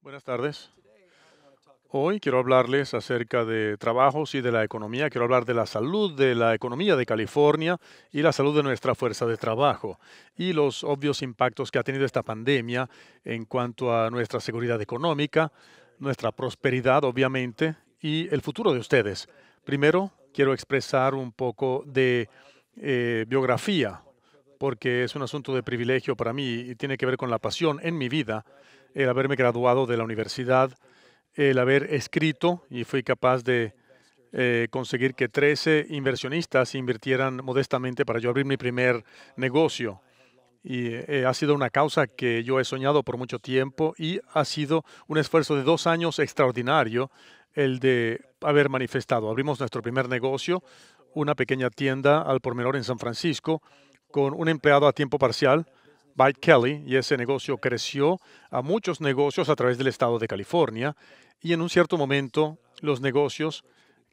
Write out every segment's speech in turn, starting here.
Buenas tardes. Hoy quiero hablarles acerca de trabajos y de la economía. Quiero hablar de la salud de la economía de California y la salud de nuestra fuerza de trabajo y los obvios impactos que ha tenido esta pandemia en cuanto a nuestra seguridad económica, nuestra prosperidad, obviamente, y el futuro de ustedes. Primero, quiero expresar un poco de eh, biografía, porque es un asunto de privilegio para mí y tiene que ver con la pasión en mi vida el haberme graduado de la universidad, el haber escrito y fui capaz de eh, conseguir que 13 inversionistas invirtieran modestamente para yo abrir mi primer negocio. Y eh, ha sido una causa que yo he soñado por mucho tiempo y ha sido un esfuerzo de dos años extraordinario el de haber manifestado. Abrimos nuestro primer negocio, una pequeña tienda al pormenor en San Francisco, con un empleado a tiempo parcial Kelly y ese negocio creció a muchos negocios a través del estado de California y en un cierto momento los negocios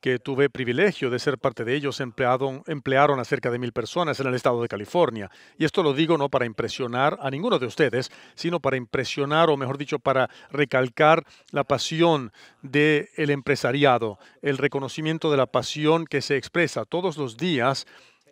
que tuve privilegio de ser parte de ellos emplearon a cerca de mil personas en el estado de California. Y esto lo digo no para impresionar a ninguno de ustedes, sino para impresionar, o mejor dicho, para recalcar la pasión del el empresariado, el reconocimiento de la pasión que se expresa todos los días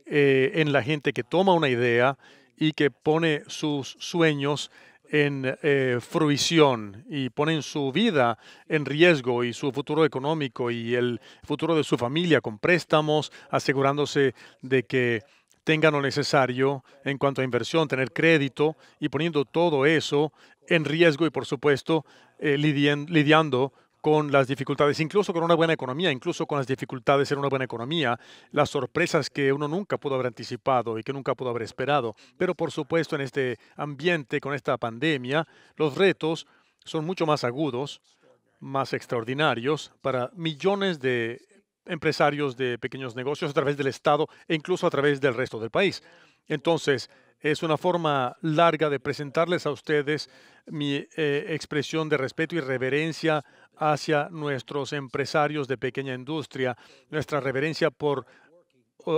eh, en la gente que toma una idea y que pone sus sueños en eh, fruición y ponen su vida en riesgo y su futuro económico y el futuro de su familia con préstamos, asegurándose de que tengan lo necesario en cuanto a inversión, tener crédito y poniendo todo eso en riesgo y por supuesto eh, lidiando con las dificultades, incluso con una buena economía, incluso con las dificultades en una buena economía, las sorpresas que uno nunca pudo haber anticipado y que nunca pudo haber esperado. Pero por supuesto en este ambiente, con esta pandemia, los retos son mucho más agudos, más extraordinarios para millones de empresarios de pequeños negocios a través del Estado e incluso a través del resto del país. Entonces, es una forma larga de presentarles a ustedes mi eh, expresión de respeto y reverencia hacia nuestros empresarios de pequeña industria, nuestra reverencia por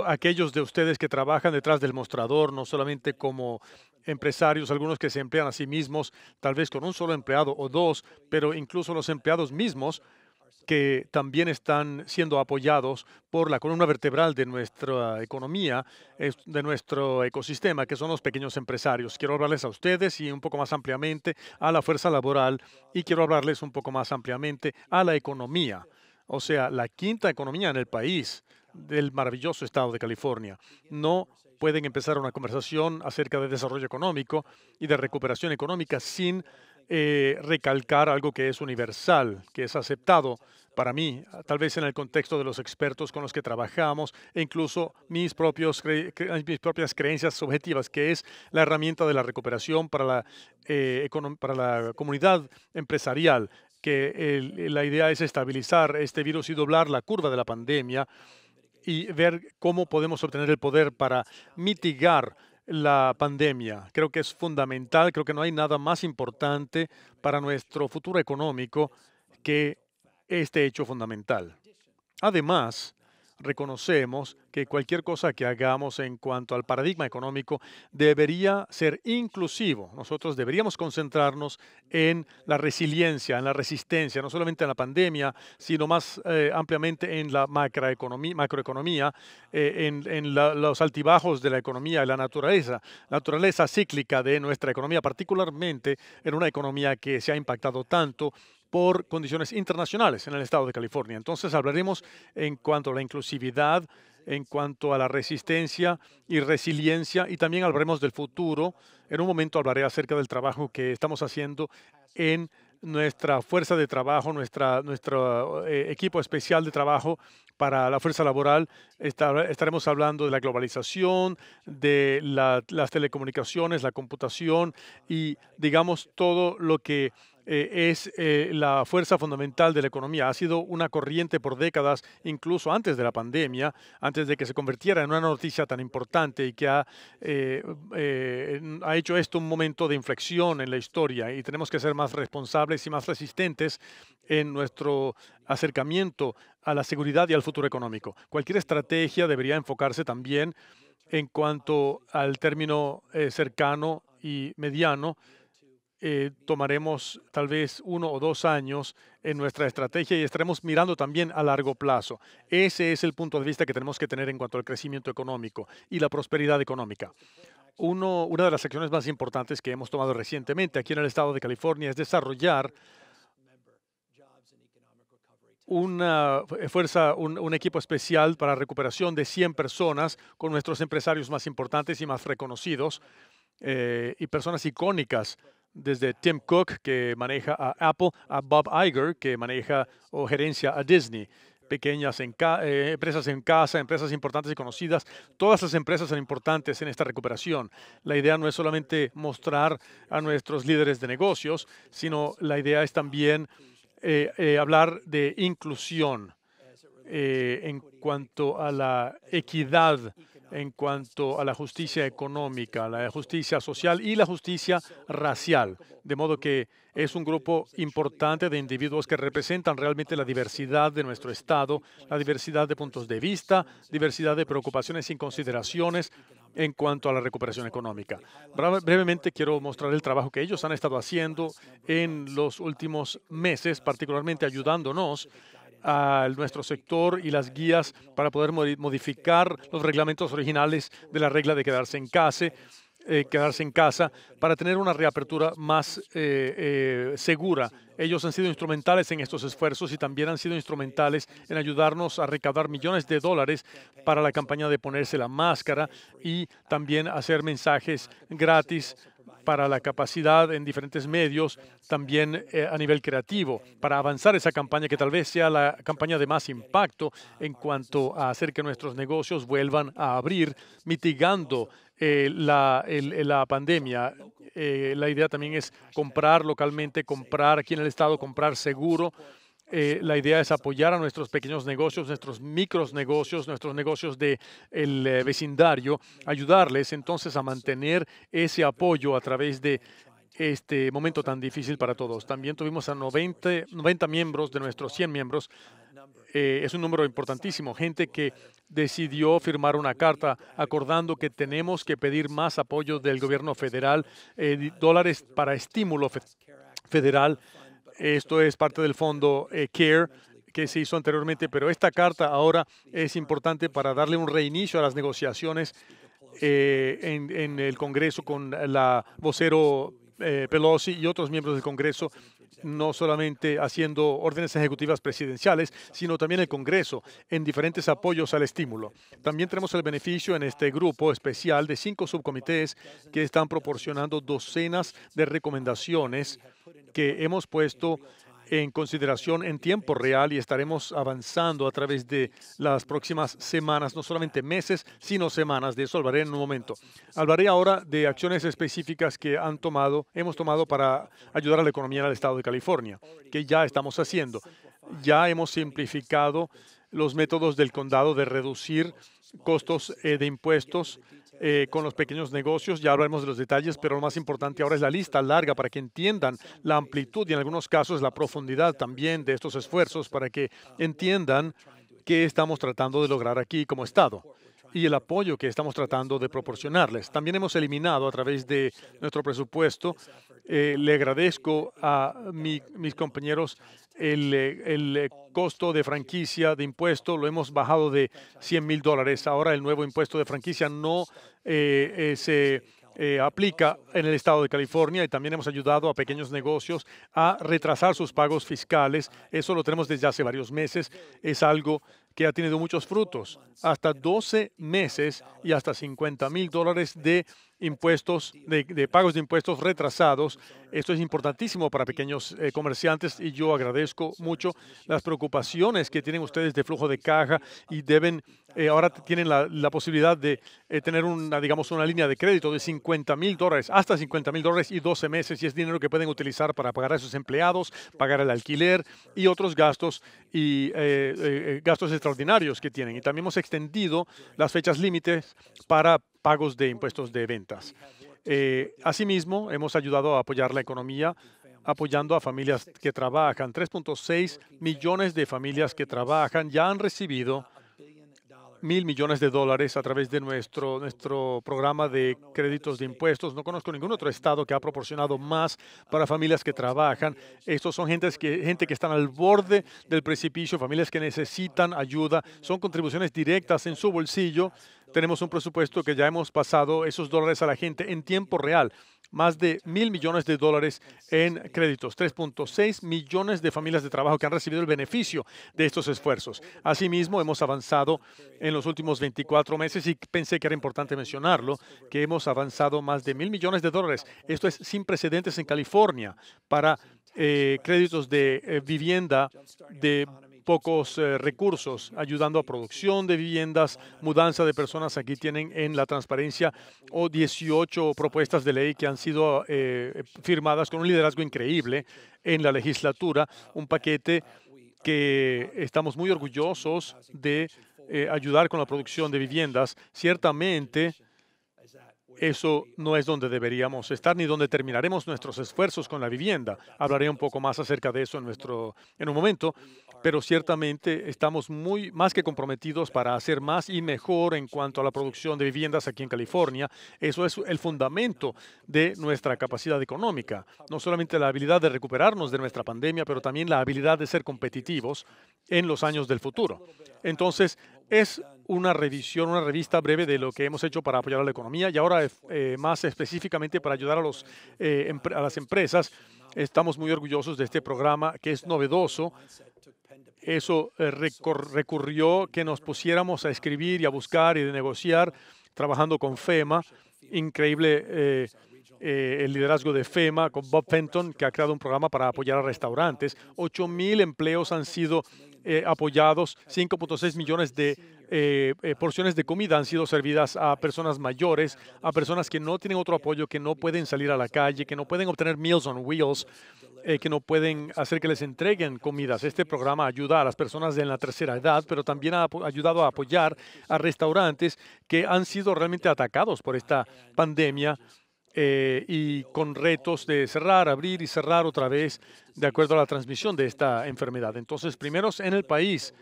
aquellos de ustedes que trabajan detrás del mostrador, no solamente como empresarios, algunos que se emplean a sí mismos, tal vez con un solo empleado o dos, pero incluso los empleados mismos que también están siendo apoyados por la columna vertebral de nuestra economía, de nuestro ecosistema, que son los pequeños empresarios. Quiero hablarles a ustedes y un poco más ampliamente a la fuerza laboral y quiero hablarles un poco más ampliamente a la economía, o sea, la quinta economía en el país del maravilloso estado de California. No pueden empezar una conversación acerca de desarrollo económico y de recuperación económica sin eh, recalcar algo que es universal, que es aceptado para mí, tal vez en el contexto de los expertos con los que trabajamos e incluso mis, mis propias creencias subjetivas, que es la herramienta de la recuperación para la, eh, para la comunidad empresarial, que la idea es estabilizar este virus y doblar la curva de la pandemia y ver cómo podemos obtener el poder para mitigar la pandemia. Creo que es fundamental, creo que no hay nada más importante para nuestro futuro económico que este hecho fundamental. Además, reconocemos que cualquier cosa que hagamos en cuanto al paradigma económico debería ser inclusivo. Nosotros deberíamos concentrarnos en la resiliencia, en la resistencia, no solamente en la pandemia, sino más eh, ampliamente en la macroeconomía, macroeconomía eh, en, los altibajos de la economía y la naturaleza, naturaleza cíclica de nuestra economía, particularmente en una economía que se ha impactado tanto por condiciones internacionales en el estado de California. Entonces hablaremos en cuanto a la inclusividad, en cuanto a la resistencia y resiliencia, y también hablaremos del futuro. En un momento hablaré acerca del trabajo que estamos haciendo en nuestra fuerza de trabajo, nuestra, nuestro eh, equipo especial de trabajo para la fuerza laboral. estaremos hablando de la globalización, de las telecomunicaciones, la computación y, digamos, todo lo que eh, es eh, la fuerza fundamental de la economía. Ha sido una corriente por décadas, incluso antes de la pandemia, antes de que se convirtiera en una noticia tan importante y que ha, eh, ha hecho esto un momento de inflexión en la historia y tenemos que ser más responsables y más resistentes en nuestro acercamiento a la seguridad y al futuro económico. Cualquier estrategia debería enfocarse también en cuanto al término cercano y mediano eh, tomaremos tal vez uno o dos años en nuestra estrategia y estaremos mirando también a largo plazo. Ese es el punto de vista que tenemos que tener en cuanto al crecimiento económico y la prosperidad económica. Uno, una de las acciones más importantes que hemos tomado recientemente aquí en el estado de California es desarrollar una fuerza, un, equipo especial para recuperación de 100 personas con nuestros empresarios más importantes y más reconocidos eh, y personas icónicas desde Tim Cook, que maneja a Apple, a Bob Iger, que maneja o gerencia a Disney. Pequeñas eh, empresas en casa, empresas importantes y conocidas. Todas las empresas son importantes en esta recuperación. La idea no es solamente mostrar a nuestros líderes de negocios, sino la idea es también eh, eh, hablar de inclusión en cuanto a la equidad en cuanto a la justicia económica, la justicia social y la justicia racial. De modo que es un grupo importante de individuos que representan realmente la diversidad de nuestro Estado, la diversidad de puntos de vista, diversidad de preocupaciones y consideraciones en cuanto a la recuperación económica. Brevemente quiero mostrar el trabajo que ellos han estado haciendo en los últimos meses, particularmente ayudándonos a nuestro sector y las guías para poder modificar los reglamentos originales de la regla de quedarse en casa, eh, quedarse en casa para tener una reapertura más eh, eh, segura. Ellos han sido instrumentales en estos esfuerzos y también han sido instrumentales en ayudarnos a recaudar millones de dólares para la campaña de ponerse la máscara y también hacer mensajes gratis para la capacidad en diferentes medios, también eh, a nivel creativo, para avanzar esa campaña que tal vez sea la campaña de más impacto en cuanto a hacer que nuestros negocios vuelvan a abrir, mitigando eh, la, pandemia. Eh, la idea también es comprar localmente, comprar aquí en el estado, comprar seguro. Eh, la idea es apoyar a nuestros pequeños negocios, nuestros micros negocios, nuestros negocios del de el eh, vecindario, ayudarles entonces a mantener ese apoyo a través de este momento tan difícil para todos. También tuvimos a 90, miembros de nuestros 100 miembros. Eh, es un número importantísimo, gente que decidió firmar una carta acordando que tenemos que pedir más apoyo del gobierno federal, dólares para estímulo federal esto es parte del fondo eh, CARE que se hizo anteriormente, pero esta carta ahora es importante para darle un reinicio a las negociaciones eh, en, el Congreso con la vocero eh, Pelosi y otros miembros del Congreso, no solamente haciendo órdenes ejecutivas presidenciales, sino también el Congreso en diferentes apoyos al estímulo. También tenemos el beneficio en este grupo especial de cinco subcomités que están proporcionando docenas de recomendaciones que hemos puesto en consideración en tiempo real y estaremos avanzando a través de las próximas semanas, no solamente meses, sino semanas. De eso hablaré en un momento. Hablaré ahora de acciones específicas que han tomado, hemos tomado para ayudar a la economía del estado de California, que ya estamos haciendo. Ya hemos simplificado los métodos del condado de reducir costos eh, de impuestos eh, con los pequeños negocios. Ya hablaremos de los detalles, pero lo más importante ahora es la lista larga para que entiendan la amplitud y en algunos casos la profundidad también de estos esfuerzos para que entiendan qué estamos tratando de lograr aquí como Estado y el apoyo que estamos tratando de proporcionarles. También hemos eliminado a través de nuestro presupuesto, eh, le agradezco a mis compañeros el, eh, costo de franquicia de impuesto, lo hemos bajado de 100 mil dólares. Ahora el nuevo impuesto de franquicia no eh, se... aplica en el estado de California y también hemos ayudado a pequeños negocios a retrasar sus pagos fiscales. Eso lo tenemos desde hace varios meses. Es algo que ha tenido muchos frutos, hasta 12 meses y hasta 50 mil dólares de impuestos, de, pagos de impuestos retrasados. Esto es importantísimo para pequeños eh, comerciantes y yo agradezco mucho las preocupaciones que tienen ustedes de flujo de caja y deben, eh, ahora tienen la, posibilidad de eh, tener una, digamos, una línea de crédito de 50 mil dólares, hasta 50 mil dólares y 12 meses y es dinero que pueden utilizar para pagar a sus empleados, pagar el alquiler y otros gastos y gastos extraordinarios que tienen. Y también hemos extendido las fechas límites para pagos de impuestos de ventas. Eh, asimismo, hemos ayudado a apoyar la economía apoyando a familias que trabajan. 3.6 millones de familias que trabajan ya han recibido mil millones de dólares a través de nuestro, nuestro programa de créditos de impuestos. No conozco ningún otro estado que ha proporcionado más para familias que trabajan. Estos son que, gente que están al borde del precipicio, familias que necesitan ayuda. Son contribuciones directas en su bolsillo tenemos un presupuesto que ya hemos pasado esos dólares a la gente en tiempo real. Más de mil millones de dólares en créditos. 3.6 millones de familias de trabajo que han recibido el beneficio de estos esfuerzos. Asimismo, hemos avanzado en los últimos 24 meses y pensé que era importante mencionarlo, que hemos avanzado más de mil millones de dólares. Esto es sin precedentes en California para eh, créditos de eh, vivienda de pocos eh, recursos, ayudando a producción de viviendas, mudanza de personas. Aquí tienen en la transparencia o 18 propuestas de ley que han sido eh, firmadas con un liderazgo increíble en la legislatura, un paquete que estamos muy orgullosos de eh, ayudar con la producción de viviendas. Ciertamente, eso no es donde deberíamos estar ni donde terminaremos nuestros esfuerzos con la vivienda. Hablaré un poco más acerca de eso en, nuestro, en un momento, pero ciertamente estamos muy más que comprometidos para hacer más y mejor en cuanto a la producción de viviendas aquí en California. Eso es el fundamento de nuestra capacidad económica, no solamente la habilidad de recuperarnos de nuestra pandemia, pero también la habilidad de ser competitivos en los años del futuro. Entonces, es una revisión, una revista breve de lo que hemos hecho para apoyar a la economía y ahora eh, más específicamente para ayudar a, los, eh, las empresas. Estamos muy orgullosos de este programa que es novedoso. Eso eh, recurrió que nos pusiéramos a escribir y a buscar y de negociar trabajando con FEMA. Increíble el liderazgo de FEMA con Bob Fenton, que ha creado un programa para apoyar a restaurantes. 8.000 empleos han sido eh, apoyados, 5.6 millones de eh, eh, porciones de comida han sido servidas a personas mayores, a personas que no tienen otro apoyo, que no pueden salir a la calle, que no pueden obtener Meals on Wheels, que no pueden hacer que les entreguen comidas. Este programa ayuda a las personas en la tercera edad, pero también ha ayudado a apoyar a restaurantes que han sido realmente atacados por esta pandemia. y con retos de cerrar, abrir y cerrar otra vez de acuerdo a la transmisión de esta enfermedad. Entonces, primero, en el país,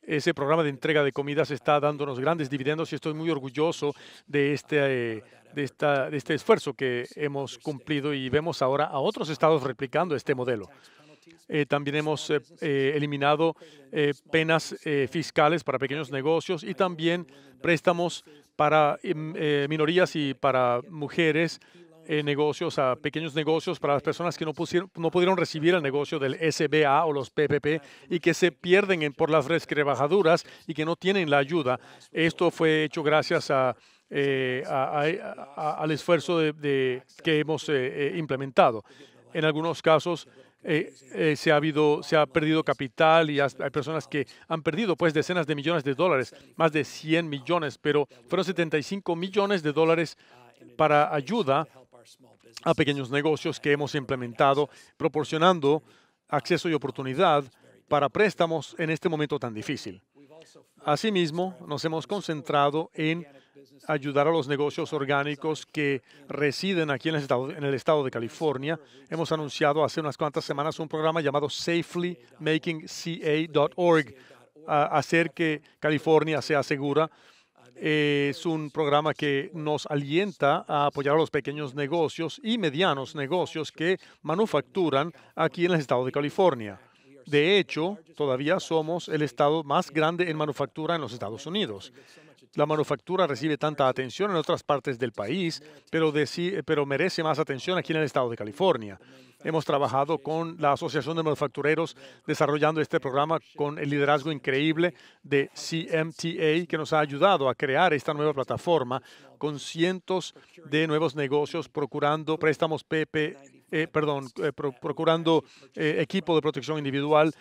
ese programa de entrega de comidas está dándonos grandes dividendos y estoy muy orgulloso de este, eh, de, de este esfuerzo que hemos cumplido y vemos ahora a otros estados replicando este modelo. Eh, también hemos eh, eliminado penas fiscales para pequeños negocios y también préstamos para em, minorías y para mujeres eh, negocios a pequeños negocios para las personas que no, pusieron, no pudieron recibir el negocio del SBA o los PPP y que se pierden por las rebajaduras y que no tienen la ayuda. Esto fue hecho gracias a, eh, al esfuerzo que hemos eh, implementado. En algunos casos, se, ha habido, se ha perdido capital y hay personas que han perdido pues decenas de millones de dólares, más de 100 millones, pero fueron 75 millones de dólares para ayuda a pequeños negocios que hemos implementado, proporcionando acceso y oportunidad para préstamos en este momento tan difícil. Asimismo, nos hemos concentrado en ayudar a los negocios orgánicos que residen aquí en el, estado, en el, estado, de California. Hemos anunciado hace unas cuantas semanas un programa llamado safelymakingca.org, hacer que California sea segura eh, es un programa que nos alienta a apoyar a los pequeños negocios y medianos negocios que manufacturan aquí en el estado de California. De hecho, todavía somos el estado más grande en manufactura en los Estados Unidos. La manufactura recibe tanta atención en otras partes del país, pero, pero merece más atención aquí en el estado de California. Hemos trabajado con la Asociación de Manufactureros desarrollando este programa con el liderazgo increíble de CMTA, que nos ha ayudado a crear esta nueva plataforma con cientos de nuevos negocios procurando préstamos PP, eh, perdón, eh, procurando eh, equipo de protección individual,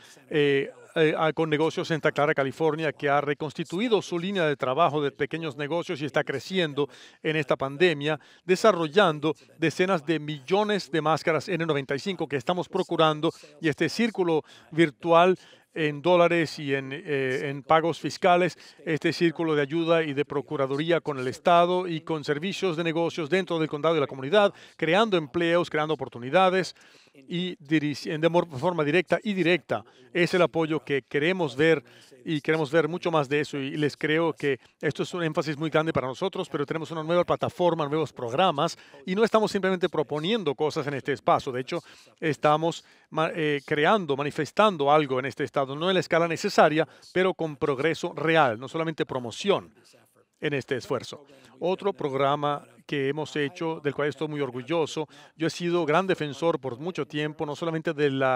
eh, con negocios Santa Clara, California, que ha reconstituido su línea de trabajo de pequeños negocios y está creciendo en esta pandemia, desarrollando decenas de millones de máscaras N95 que estamos procurando y este círculo virtual en dólares y en, eh, en, pagos fiscales, este círculo de ayuda y de procuraduría con el Estado y con servicios de negocios dentro del condado y la comunidad, creando empleos, creando oportunidades y de forma directa y directa. Es el apoyo que queremos ver y queremos ver mucho más de eso y les creo que esto es un énfasis muy grande para nosotros, pero tenemos una nueva plataforma, nuevos programas y no estamos simplemente proponiendo cosas en este espacio. De hecho, estamos eh, creando, manifestando algo en este estado no en la escala necesaria, pero con progreso real, no solamente promoción en este esfuerzo. Otro programa que hemos hecho, del cual estoy muy orgulloso. Yo he sido gran defensor por mucho tiempo, no solamente del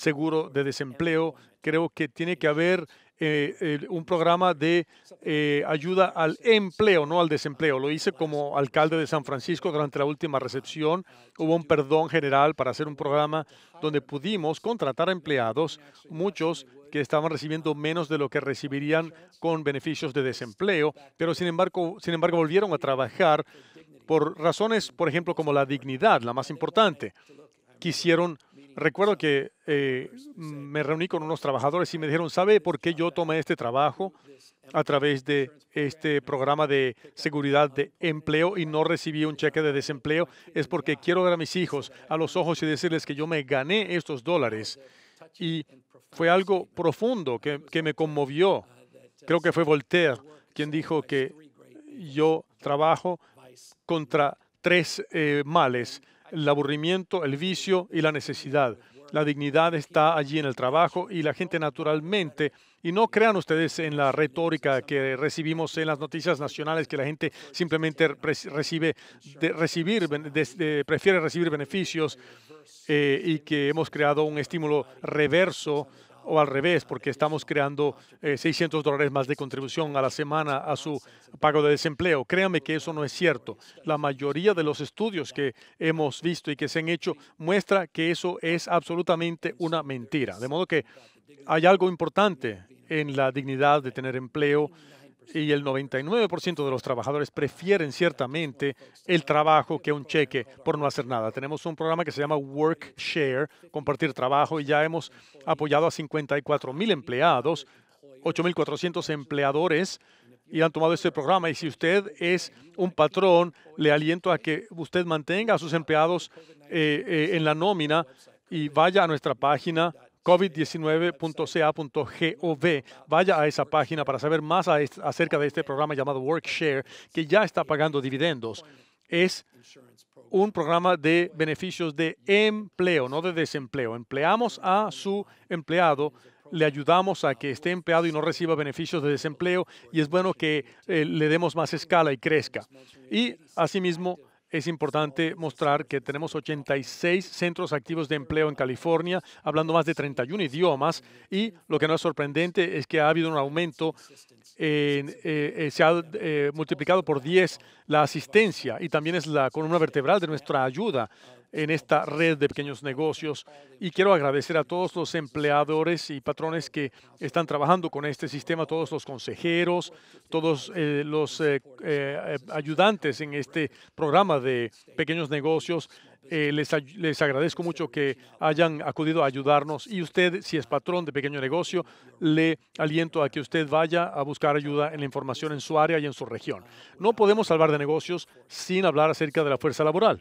seguro de desempleo, creo que tiene que haber eh, un programa de eh, ayuda al empleo, no al desempleo. Lo hice como alcalde de San Francisco durante la última recepción. Hubo un perdón general para hacer un programa donde pudimos contratar a empleados, muchos que estaban recibiendo menos de lo que recibirían con beneficios de desempleo, pero sin embargo, sin embargo volvieron a trabajar por razones, por ejemplo, como la dignidad, la más importante. Quisieron Recuerdo que eh, me reuní con unos trabajadores y me dijeron, ¿sabe por qué yo tomé este trabajo a través de este programa de seguridad de empleo y no recibí un cheque de desempleo? Es porque quiero ver a mis hijos a los ojos y decirles que yo me gané estos dólares. Y fue algo profundo que, me conmovió. Uh, uh, Creo que fue Voltaire quien dijo que yo trabajo contra tres eh, males el aburrimiento, el vicio y la necesidad. La dignidad está allí en el trabajo y la gente naturalmente, y no crean ustedes en la retórica que recibimos en las noticias nacionales, que la gente simplemente recibe, de, recibir, prefiere recibir beneficios eh, y que hemos creado un estímulo reverso o al revés, porque estamos creando 600 eh, dólares más de contribución a la semana a su pago de desempleo. Créanme que eso no es cierto. La mayoría de los estudios que hemos visto y que se han hecho muestra que eso es absolutamente una mentira. De modo que hay algo importante en la dignidad de tener empleo, y el 99% de los trabajadores prefieren ciertamente el trabajo que un cheque por no hacer nada. Tenemos un programa que se llama Work Share, compartir trabajo, y ya hemos apoyado a 54 mil empleados, 8.400 empleadores y han tomado este programa. Y si usted es un patrón, le aliento a que usted mantenga a sus empleados eh, eh, en la nómina y vaya a nuestra página covid19.ca.gov. Vaya a esa página para saber más acerca de este programa llamado WorkShare, que ya está pagando dividendos. Es un programa de beneficios de empleo, no de desempleo. Empleamos a su empleado le ayudamos a que esté empleado y no reciba beneficios de desempleo y es bueno que eh, le demos más escala y crezca. Y asimismo, es importante mostrar que tenemos 86 centros activos de empleo en California, hablando más de 31 idiomas. Y lo que no es sorprendente es que ha habido un aumento, en, eh, eh, se ha eh, multiplicado por 10 la asistencia y también es la columna vertebral de nuestra ayuda en esta red de pequeños negocios. Y quiero agradecer a todos los empleadores y patrones que están trabajando con este sistema, todos los consejeros, todos eh, los eh, eh, ayudantes en este programa de pequeños negocios. Les, les, agradezco mucho que hayan acudido a ayudarnos y usted, si es patrón de pequeño negocio, le aliento a que usted vaya a buscar ayuda en la información en su área y en su región. No podemos hablar de negocios sin hablar acerca de la fuerza laboral.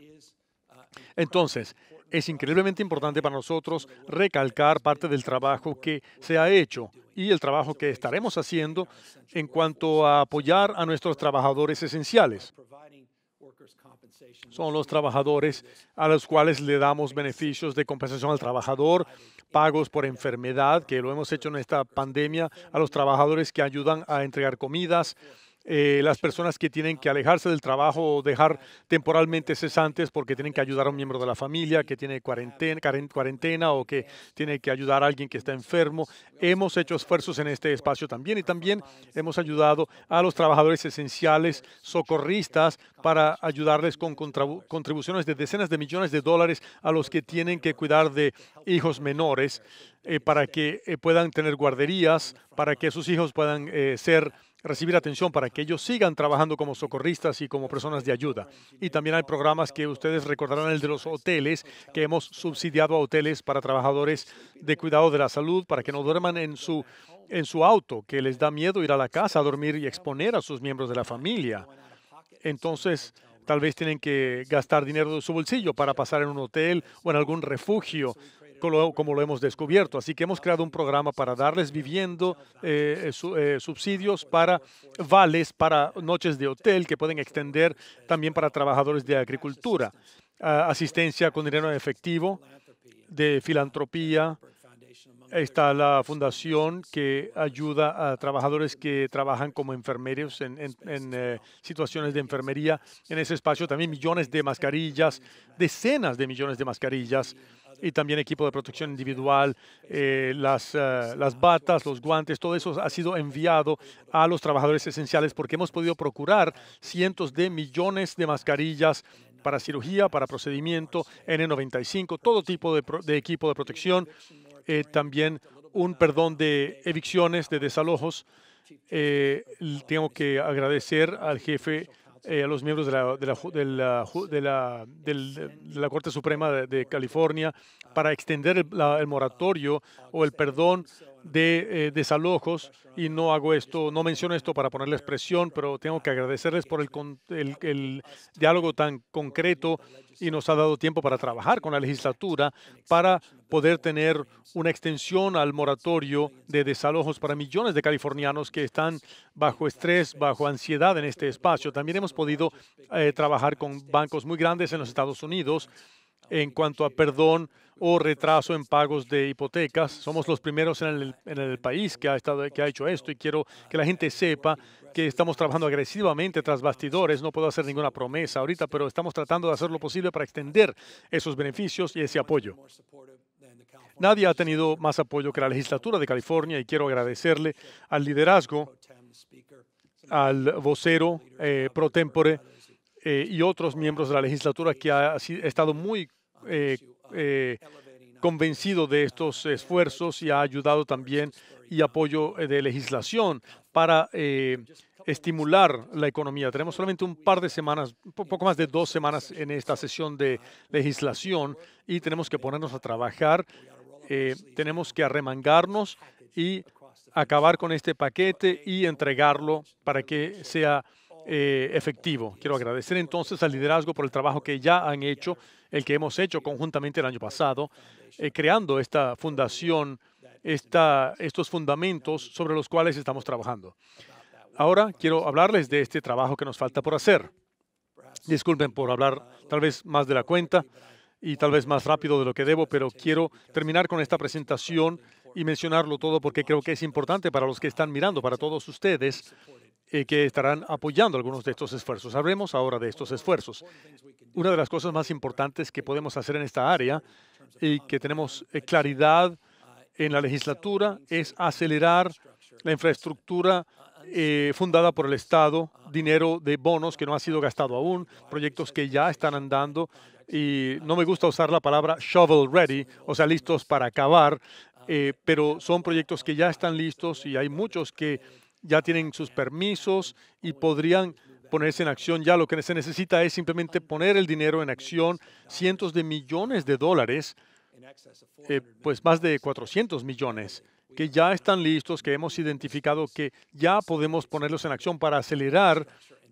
Entonces, es increíblemente importante para nosotros recalcar parte del trabajo que se ha hecho y el trabajo que estaremos haciendo en cuanto a apoyar a nuestros trabajadores esenciales. Son los trabajadores a los cuales le damos beneficios de compensación al trabajador, pagos por enfermedad, que lo hemos hecho en esta pandemia, a los trabajadores que ayudan a entregar comidas, eh, las personas que tienen que alejarse del trabajo o dejar temporalmente cesantes porque tienen que ayudar a un miembro de la familia que tiene cuarentena, o que tiene que ayudar a alguien que está enfermo. Hemos hecho esfuerzos en este espacio también y también hemos ayudado a los trabajadores esenciales, socorristas, para ayudarles con contribuciones de decenas de millones de dólares a los que tienen que cuidar de hijos menores eh, para que eh, puedan tener guarderías, para que sus hijos puedan ser recibir atención para que ellos sigan trabajando como socorristas y como personas de ayuda. Y también hay programas que ustedes recordarán, el de los hoteles, que hemos subsidiado a hoteles para trabajadores de cuidado de la salud, para que no duerman en su, en su auto, que les da miedo ir a la casa a dormir y exponer a sus miembros de la familia. Entonces, tal vez tienen que gastar dinero de su bolsillo para pasar en un hotel o en algún refugio como, lo hemos descubierto. Así que hemos creado un programa para darles viviendo, eh, eh, eh, subsidios para vales, para noches de hotel que pueden extender también para trabajadores de agricultura, ah, asistencia con dinero en efectivo, de filantropía, está la fundación que ayuda a trabajadores que trabajan como enfermeros en, situaciones de enfermería. En ese espacio también millones de mascarillas, decenas de millones de mascarillas y también equipo de protección individual, eh, eh, las, batas, los guantes, todo eso ha sido enviado a los trabajadores esenciales porque hemos podido procurar cientos de millones de mascarillas para cirugía, para procedimiento, N95, todo tipo de, equipo de protección, eh, también un perdón de evicciones, de desalojos. tengo que agradecer al jefe eh, a los miembros de la, de la, de de Corte Suprema de, California para extender el, moratorio o el perdón de eh, desalojos. Y no hago esto, no menciono esto para la expresión, pero tengo que agradecerles por el, el, el diálogo tan concreto y nos ha dado tiempo para trabajar con la legislatura para poder tener una extensión al moratorio de desalojos para millones de californianos que están bajo estrés, bajo ansiedad en este espacio. También hemos podido eh, trabajar con bancos muy grandes en los Estados Unidos en cuanto a perdón o retraso en pagos de hipotecas. Somos los primeros en el, país que ha, estado, que ha hecho esto y quiero que la gente sepa que estamos trabajando agresivamente tras bastidores. No puedo hacer ninguna promesa ahorita, pero estamos tratando de hacer lo posible para extender esos beneficios y ese apoyo. Nadie ha tenido más apoyo que la legislatura de California y quiero agradecerle al liderazgo, al vocero eh, pro tempore eh, y otros miembros de la legislatura que ha estado muy eh, convencido de estos esfuerzos y ha ayudado también y apoyo de legislación para estimular la economía. Tenemos solamente un par de semanas, poco más de dos semanas en esta sesión de legislación y tenemos que ponernos a trabajar eh, tenemos que arremangarnos y acabar con este paquete y entregarlo para que sea eh, efectivo. Quiero agradecer entonces al liderazgo por el trabajo que ya han hecho, el que hemos hecho conjuntamente el año pasado, eh, creando esta fundación, esta, estos fundamentos sobre los cuales estamos trabajando. Ahora quiero hablarles de este trabajo que nos falta por hacer. Disculpen por hablar tal vez más de la cuenta y tal vez más rápido de lo que debo, pero quiero terminar con esta presentación y mencionarlo todo porque creo que es importante para los que están mirando, para todos ustedes eh, que estarán apoyando algunos de estos esfuerzos. Hablemos ahora de estos esfuerzos. Una de las cosas más importantes que podemos hacer en esta área y que tenemos eh, claridad en la legislatura es acelerar la infraestructura eh, fundada por el Estado, dinero de bonos que no ha sido gastado aún, proyectos que ya están andando, y no me gusta usar la palabra shovel ready, o sea, listos para acabar, eh, pero son proyectos que ya están listos y hay muchos que ya tienen sus permisos y podrían ponerse en acción ya. Lo que se necesita es simplemente poner el dinero en acción, cientos de millones de dólares, eh, pues más de 400 millones que ya están listos, que hemos identificado que ya podemos ponerlos en acción para acelerar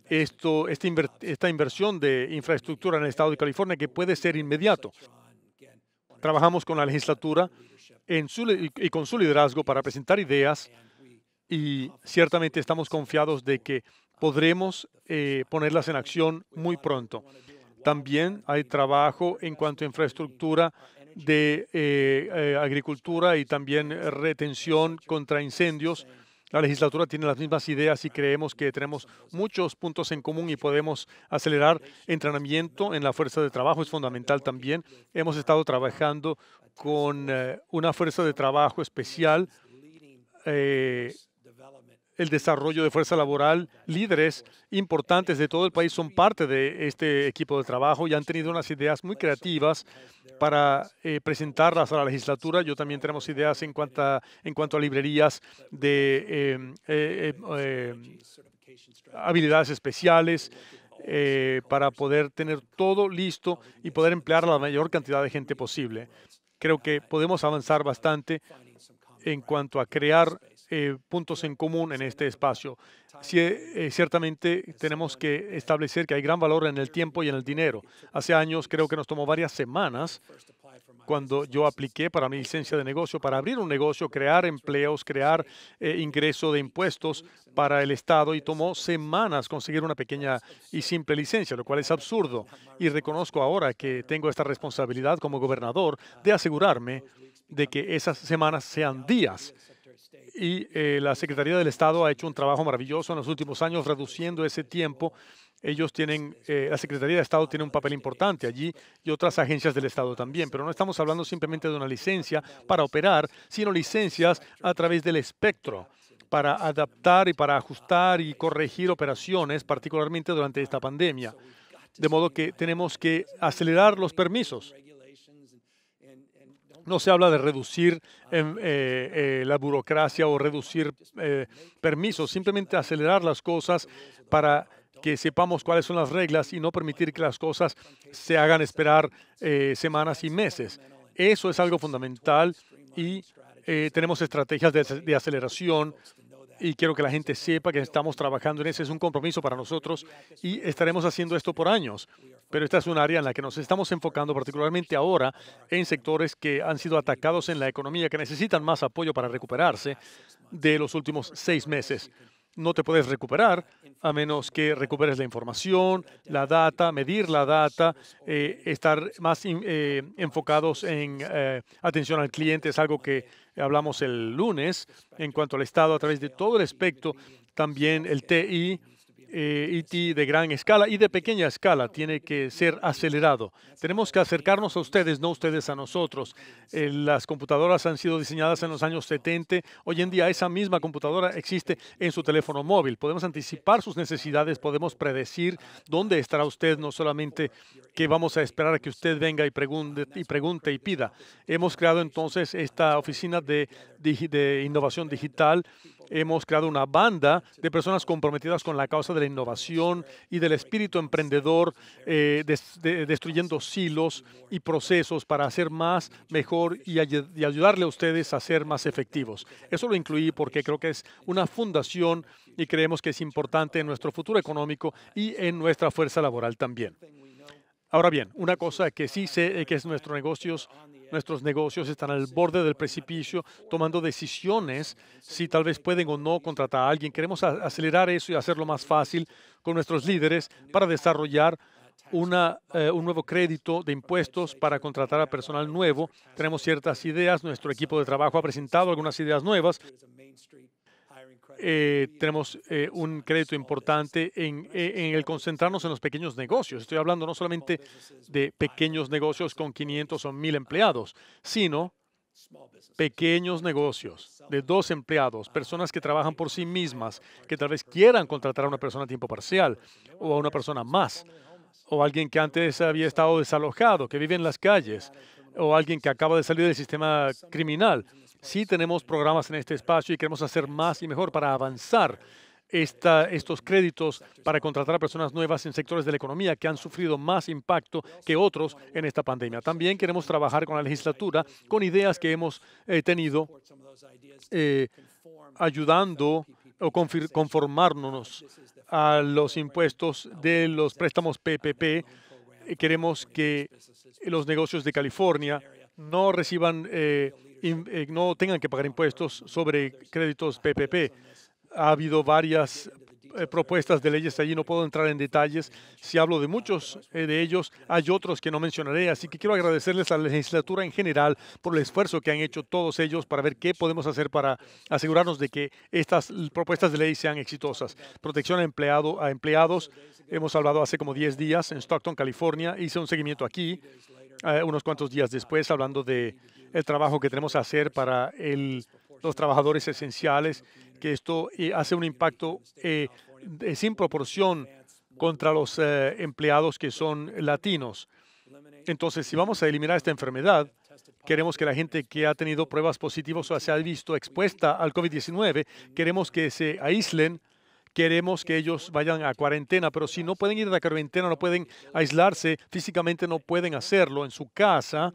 esto, esta, esta inversión de infraestructura en el estado de California que puede ser inmediato. Trabajamos con la legislatura en y con su liderazgo para presentar ideas y ciertamente estamos confiados de que podremos eh, ponerlas en acción muy pronto. También hay trabajo en cuanto a infraestructura de eh, eh, agricultura y también retención contra incendios la legislatura tiene las mismas ideas y creemos que tenemos muchos puntos en común y podemos acelerar entrenamiento en la fuerza de trabajo. Es fundamental también. Hemos estado trabajando con eh, una fuerza de trabajo especial eh, el desarrollo de fuerza laboral. Líderes importantes de todo el país son parte de este equipo de trabajo y han tenido unas ideas muy creativas para eh, presentarlas a la legislatura. Yo también tenemos ideas en, cuanto a librerías de em, eh, em, eh, habilidades especiales. para poder tener todo listo y poder emplear a la mayor cantidad de gente posible. Creo que podemos avanzar bastante en cuanto a crear eh, puntos en común en este espacio. Eh, eh, ciertamente tenemos que establecer que hay gran valor en el tiempo y en el dinero. Hace años creo que nos tomó varias semanas cuando yo apliqué para mi licencia de negocio, para abrir un negocio, crear empleos, crear ingreso de impuestos para el Estado y tomó semanas conseguir una pequeña y simple licencia, lo cual es absurdo. Y reconozco ahora que tengo esta responsabilidad como gobernador de asegurarme de que esas semanas sean días y eh, la Secretaría del Estado ha hecho un trabajo maravilloso en los últimos años reduciendo ese tiempo. Ellos tienen, eh, la Secretaría de Estado tiene un papel importante allí y otras agencias del Estado también, pero no estamos hablando simplemente de una licencia para operar, sino licencias a través del espectro para adaptar y para ajustar y corregir operaciones, particularmente durante esta pandemia. De modo que tenemos que acelerar los permisos no se habla de reducir em, eh, eh, la burocracia o reducir eh, permisos, simplemente acelerar las cosas para que sepamos cuáles son las reglas y no permitir que las cosas se hagan esperar semanas y meses. Eso es algo fundamental y tenemos estrategias de, de aceleración y quiero que la gente sepa que estamos trabajando en eso, Es un compromiso para nosotros y estaremos haciendo esto por años. Pero esta es un área en la que nos estamos enfocando, particularmente ahora, en sectores que han sido atacados en la economía, que necesitan más apoyo para recuperarse de los últimos seis meses no te puedes recuperar a menos que recuperes la información, la data, medir la data, eh, estar más eh, enfocados en eh, atención al cliente. Es algo que hablamos el lunes en cuanto al Estado a través de todo el aspecto, también el TI eh, IT e de gran escala y de pequeña escala tiene que ser acelerado. Tenemos que acercarnos a ustedes, no ustedes a nosotros. Eh, las computadoras han sido diseñadas en los años 70. Hoy en día esa misma computadora existe en su teléfono móvil. Podemos anticipar sus necesidades, podemos predecir dónde estará usted, no solamente que vamos a esperar a que usted venga y pregunte y, pregunte y pida. Hemos creado entonces esta oficina de innovación digital Hemos creado una banda de personas comprometidas con la causa de la innovación y del espíritu emprendedor, eh, destruyendo silos y procesos para hacer más, mejor y, y ayudarle a ustedes a ser más efectivos. Eso lo incluí porque creo que es una fundación y creemos que es importante en nuestro futuro económico y en nuestra fuerza laboral también. Ahora bien, una cosa que sí sé es que es nuestros negocios, nuestros negocios están al borde del precipicio tomando decisiones si tal vez pueden o no contratar a alguien. Queremos acelerar eso y hacerlo más fácil con nuestros líderes para desarrollar una, eh, un nuevo crédito de impuestos para contratar a personal nuevo. Tenemos ciertas ideas. Nuestro equipo de trabajo ha presentado algunas ideas nuevas. Eh, tenemos eh, un crédito importante en, eh, en, el concentrarnos en los pequeños negocios. Estoy hablando no solamente de pequeños negocios con 500 o 1000 empleados, sino pequeños negocios de dos empleados, personas que trabajan por sí mismas, que tal vez quieran contratar a una persona a tiempo parcial o a una persona más, o alguien que antes había estado desalojado, que vive en las calles, o alguien que acaba de salir del sistema criminal Sí tenemos programas en este espacio y queremos hacer más y mejor para avanzar estos créditos para contratar a personas nuevas en sectores de la economía que han sufrido más impacto que otros en esta pandemia. También queremos trabajar con la legislatura con ideas que hemos eh, tenido eh, ayudando o conformarnos a los impuestos de los préstamos PPP. Eh, queremos que los negocios de California no reciban eh, no tengan que pagar impuestos sobre créditos PPP. Ha habido varias eh, propuestas de leyes allí, no puedo entrar en detalles. Si hablo de muchos eh, de ellos, hay otros que no mencionaré, así que quiero agradecerles a la legislatura en general por el esfuerzo que han hecho todos ellos para ver qué podemos hacer para asegurarnos de que estas propuestas de ley sean exitosas. Protección a, empleado, a empleados, hemos hablado hace como 10 días en Stockton, California, hice un seguimiento aquí eh, unos cuantos días después hablando de el trabajo que tenemos que hacer para los trabajadores esenciales, que esto eh, hace un impacto eh, sin proporción contra los empleados que son latinos. Entonces, si vamos a eliminar esta enfermedad, Queremos que la gente que ha tenido pruebas positivas o se ha visto expuesta al COVID-19, queremos que se aíslen queremos que ellos vayan a cuarentena, pero si no pueden ir a la cuarentena, no pueden aislarse, físicamente no pueden hacerlo en su casa,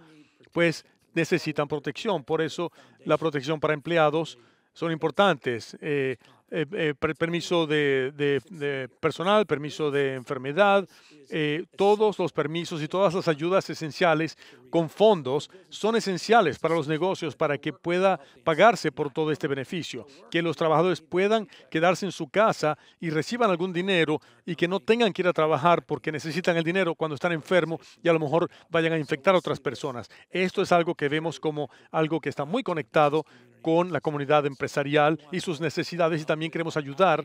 pues necesitan protección. Por eso la protección para empleados son importantes. Eh, eh, eh, permiso de, personal, permiso de enfermedad, eh, todos los permisos y todas las ayudas esenciales con fondos son esenciales para los negocios para que pueda pagarse por todo este beneficio, que los trabajadores puedan quedarse en su casa y reciban algún dinero y que no tengan que ir a trabajar porque necesitan el dinero cuando están enfermos y a lo mejor vayan a infectar a otras personas. Esto es algo que vemos como algo que está muy conectado con la comunidad empresarial y sus necesidades y también también queremos ayudar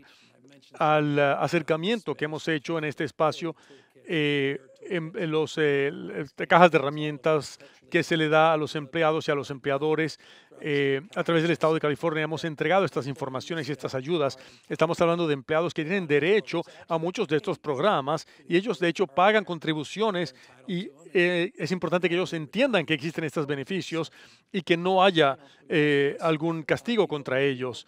al eh, acercamiento que hemos hecho en este espacio eh, en, los eh, cajas de herramientas que se le da a los empleados y a los empleadores. a través del Estado de California hemos entregado estas informaciones y estas ayudas. Estamos hablando de empleados que tienen derecho a muchos de estos programas y ellos de hecho pagan contribuciones y es importante que ellos entiendan que existen estos beneficios y que no haya algún castigo contra ellos.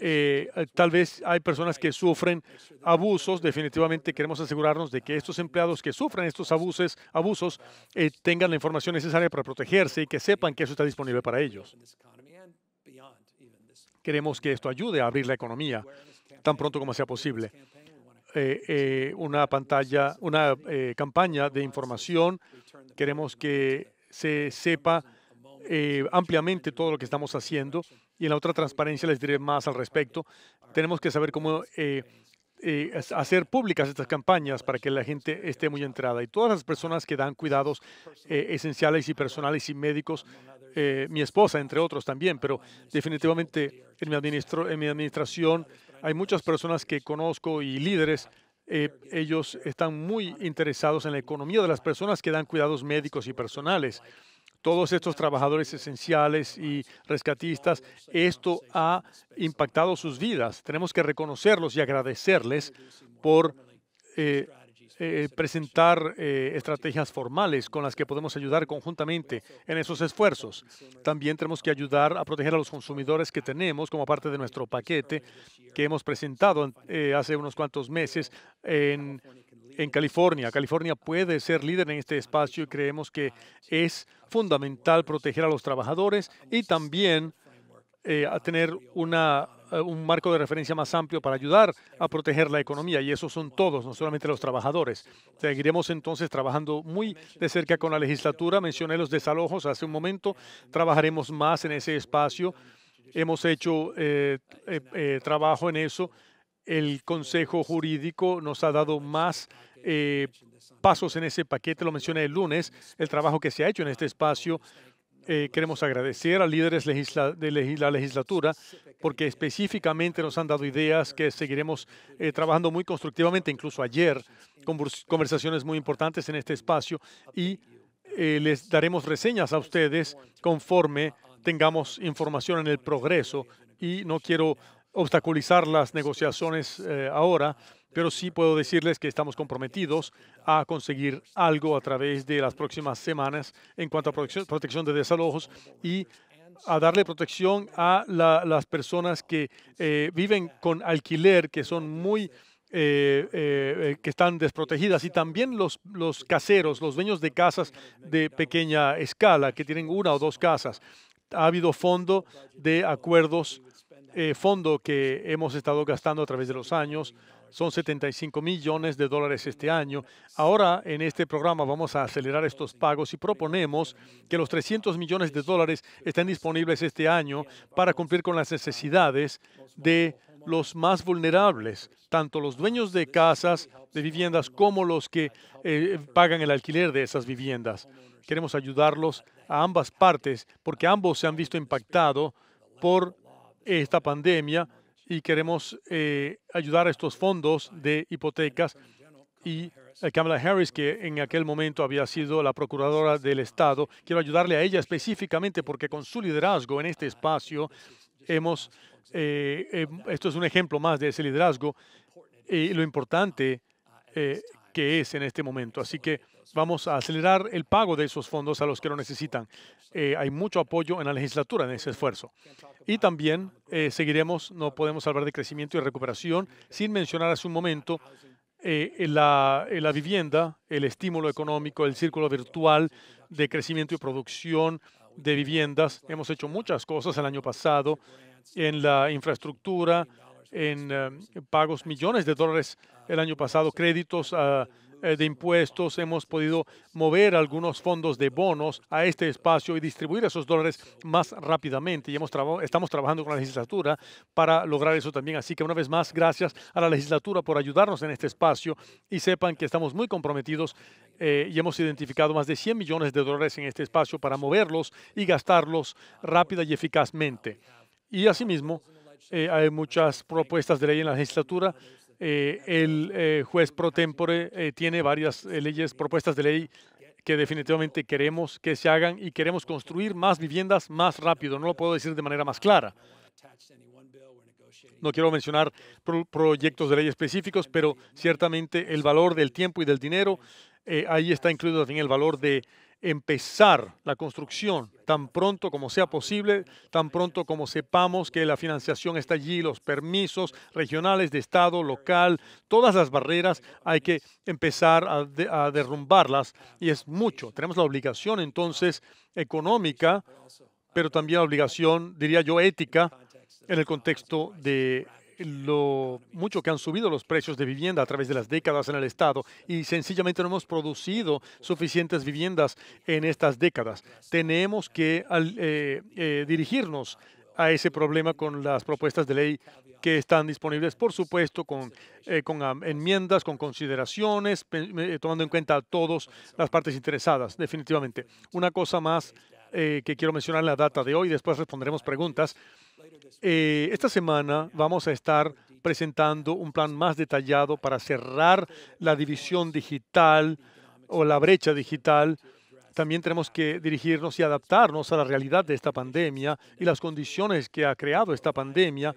Eh, eh, tal vez hay personas que sufren abusos. Definitivamente queremos asegurarnos de que estos empleados que sufren estos abusos, abusos eh, tengan la información necesaria para protegerse y que sepan que eso está disponible para ellos. Queremos que esto ayude a abrir la economía tan pronto como sea posible. una pantalla, una campaña de información. Queremos que se sepa eh, ampliamente todo lo que estamos haciendo y en la otra transparencia les diré más al respecto. Tenemos que saber cómo eh, eh, hacer públicas estas campañas para que la gente esté muy entrada. Y todas las personas que dan cuidados esenciales y personales y médicos, mi esposa, entre otros también, pero definitivamente en mi, administración hay muchas personas que conozco y líderes ellos están muy interesados en la economía de las personas que dan cuidados médicos y personales todos estos trabajadores esenciales y rescatistas, esto ha impactado sus vidas. Tenemos que reconocerlos y agradecerles por eh, eh, eh, presentar eh, estrategias formales con las que podemos ayudar conjuntamente en esos esfuerzos. También tenemos que ayudar a proteger a los consumidores que tenemos como parte de nuestro paquete que hemos presentado hace unos cuantos meses en, en California. California puede ser líder en este espacio y creemos que es fundamental proteger a los trabajadores y también a tener una eh, un marco de referencia más amplio para ayudar a proteger la economía y esos son todos, no solamente los trabajadores. Seguiremos entonces trabajando muy de cerca con la legislatura. Mencioné los desalojos hace un momento. Trabajaremos más en ese espacio. Hemos hecho eh, eh, trabajo en eso. El Consejo Jurídico nos ha dado más pasos en ese paquete. Lo mencioné el lunes, el trabajo que se ha hecho en este espacio eh, queremos agradecer a líderes de la legislatura porque específicamente nos han dado ideas que seguiremos eh, trabajando muy constructivamente, incluso ayer, con conversaciones muy importantes en este espacio y eh, les daremos reseñas a ustedes conforme tengamos información en el progreso y no quiero obstaculizar las negociaciones ahora, pero sí puedo decirles que estamos comprometidos a conseguir algo a través de las próximas semanas en cuanto a protección de desalojos y a darle protección a las personas que eh, viven con alquiler, que son muy... Eh, eh, que están desprotegidas y también los, los caseros, los dueños de casas de pequeña escala, que tienen una o dos casas. Ha habido fondo de acuerdos, fondo que hemos estado gastando a través de los años son 75 millones de dólares este año. Ahora en este programa vamos a acelerar estos pagos y proponemos que los 300 millones de dólares estén disponibles este año para cumplir con las necesidades de los más vulnerables, tanto los dueños de casas, de viviendas, como los que eh, pagan el alquiler de esas viviendas. Queremos ayudarlos a ambas partes porque ambos se han visto impactados por esta pandemia y queremos eh, ayudar a estos fondos de hipotecas y Kamala Harris, que en aquel momento había sido la procuradora del Estado. Quiero ayudarle a ella específicamente porque con su liderazgo en este espacio hemos, eh, eh, esto es un ejemplo más de ese liderazgo y lo importante que es en este momento. Así que vamos a acelerar el pago de esos fondos a los que lo necesitan. Eh, hay mucho apoyo en la legislatura en ese esfuerzo. Y también eh, seguiremos, no podemos hablar de crecimiento y recuperación sin mencionar hace un momento eh, la, la vivienda, el estímulo económico, el círculo virtual de crecimiento y producción de viviendas. Hemos hecho muchas cosas el año pasado en la infraestructura, en pagos millones de dólares el año pasado, créditos a eh, de impuestos hemos podido mover algunos fondos de bonos a este espacio y distribuir esos dólares más rápidamente. Y hemos estamos trabajando con la legislatura para lograr eso también. Así que una vez más, gracias a la legislatura por ayudarnos en este espacio y sepan que estamos muy comprometidos eh, y hemos identificado más de 100 millones de dólares en este espacio para moverlos y gastarlos rápida y eficazmente. Y asimismo, eh, hay muchas propuestas de ley en la legislatura eh, el eh, juez pro tempore eh, tiene varias leyes, propuestas de ley que definitivamente queremos que se hagan y queremos construir más viviendas más rápido. No lo puedo decir de manera más clara. No quiero mencionar proyectos de ley específicos, pero ciertamente el valor del tiempo y del dinero, ahí está incluido también el valor de empezar la construcción tan pronto como sea posible, tan pronto como sepamos que la financiación está allí, los permisos regionales de Estado, local, todas las barreras hay que empezar a, derrumbarlas y es mucho. Tenemos la obligación entonces económica, pero también la obligación, diría yo, ética en el contexto de lo mucho que han subido los precios de vivienda a través de las décadas en el Estado y sencillamente no hemos producido suficientes viviendas en estas décadas. Tenemos que eh, eh, dirigirnos a ese problema con las propuestas de ley que están disponibles, por supuesto, con, eh, con enmiendas, con consideraciones, tomando en cuenta a todas las partes interesadas, definitivamente. Una cosa más que quiero mencionar en la data de hoy, después responderemos preguntas. Eh, esta semana vamos a estar presentando un plan más detallado para cerrar la división digital o la brecha digital. También tenemos que dirigirnos y adaptarnos a la realidad de esta pandemia y las condiciones que ha creado esta pandemia.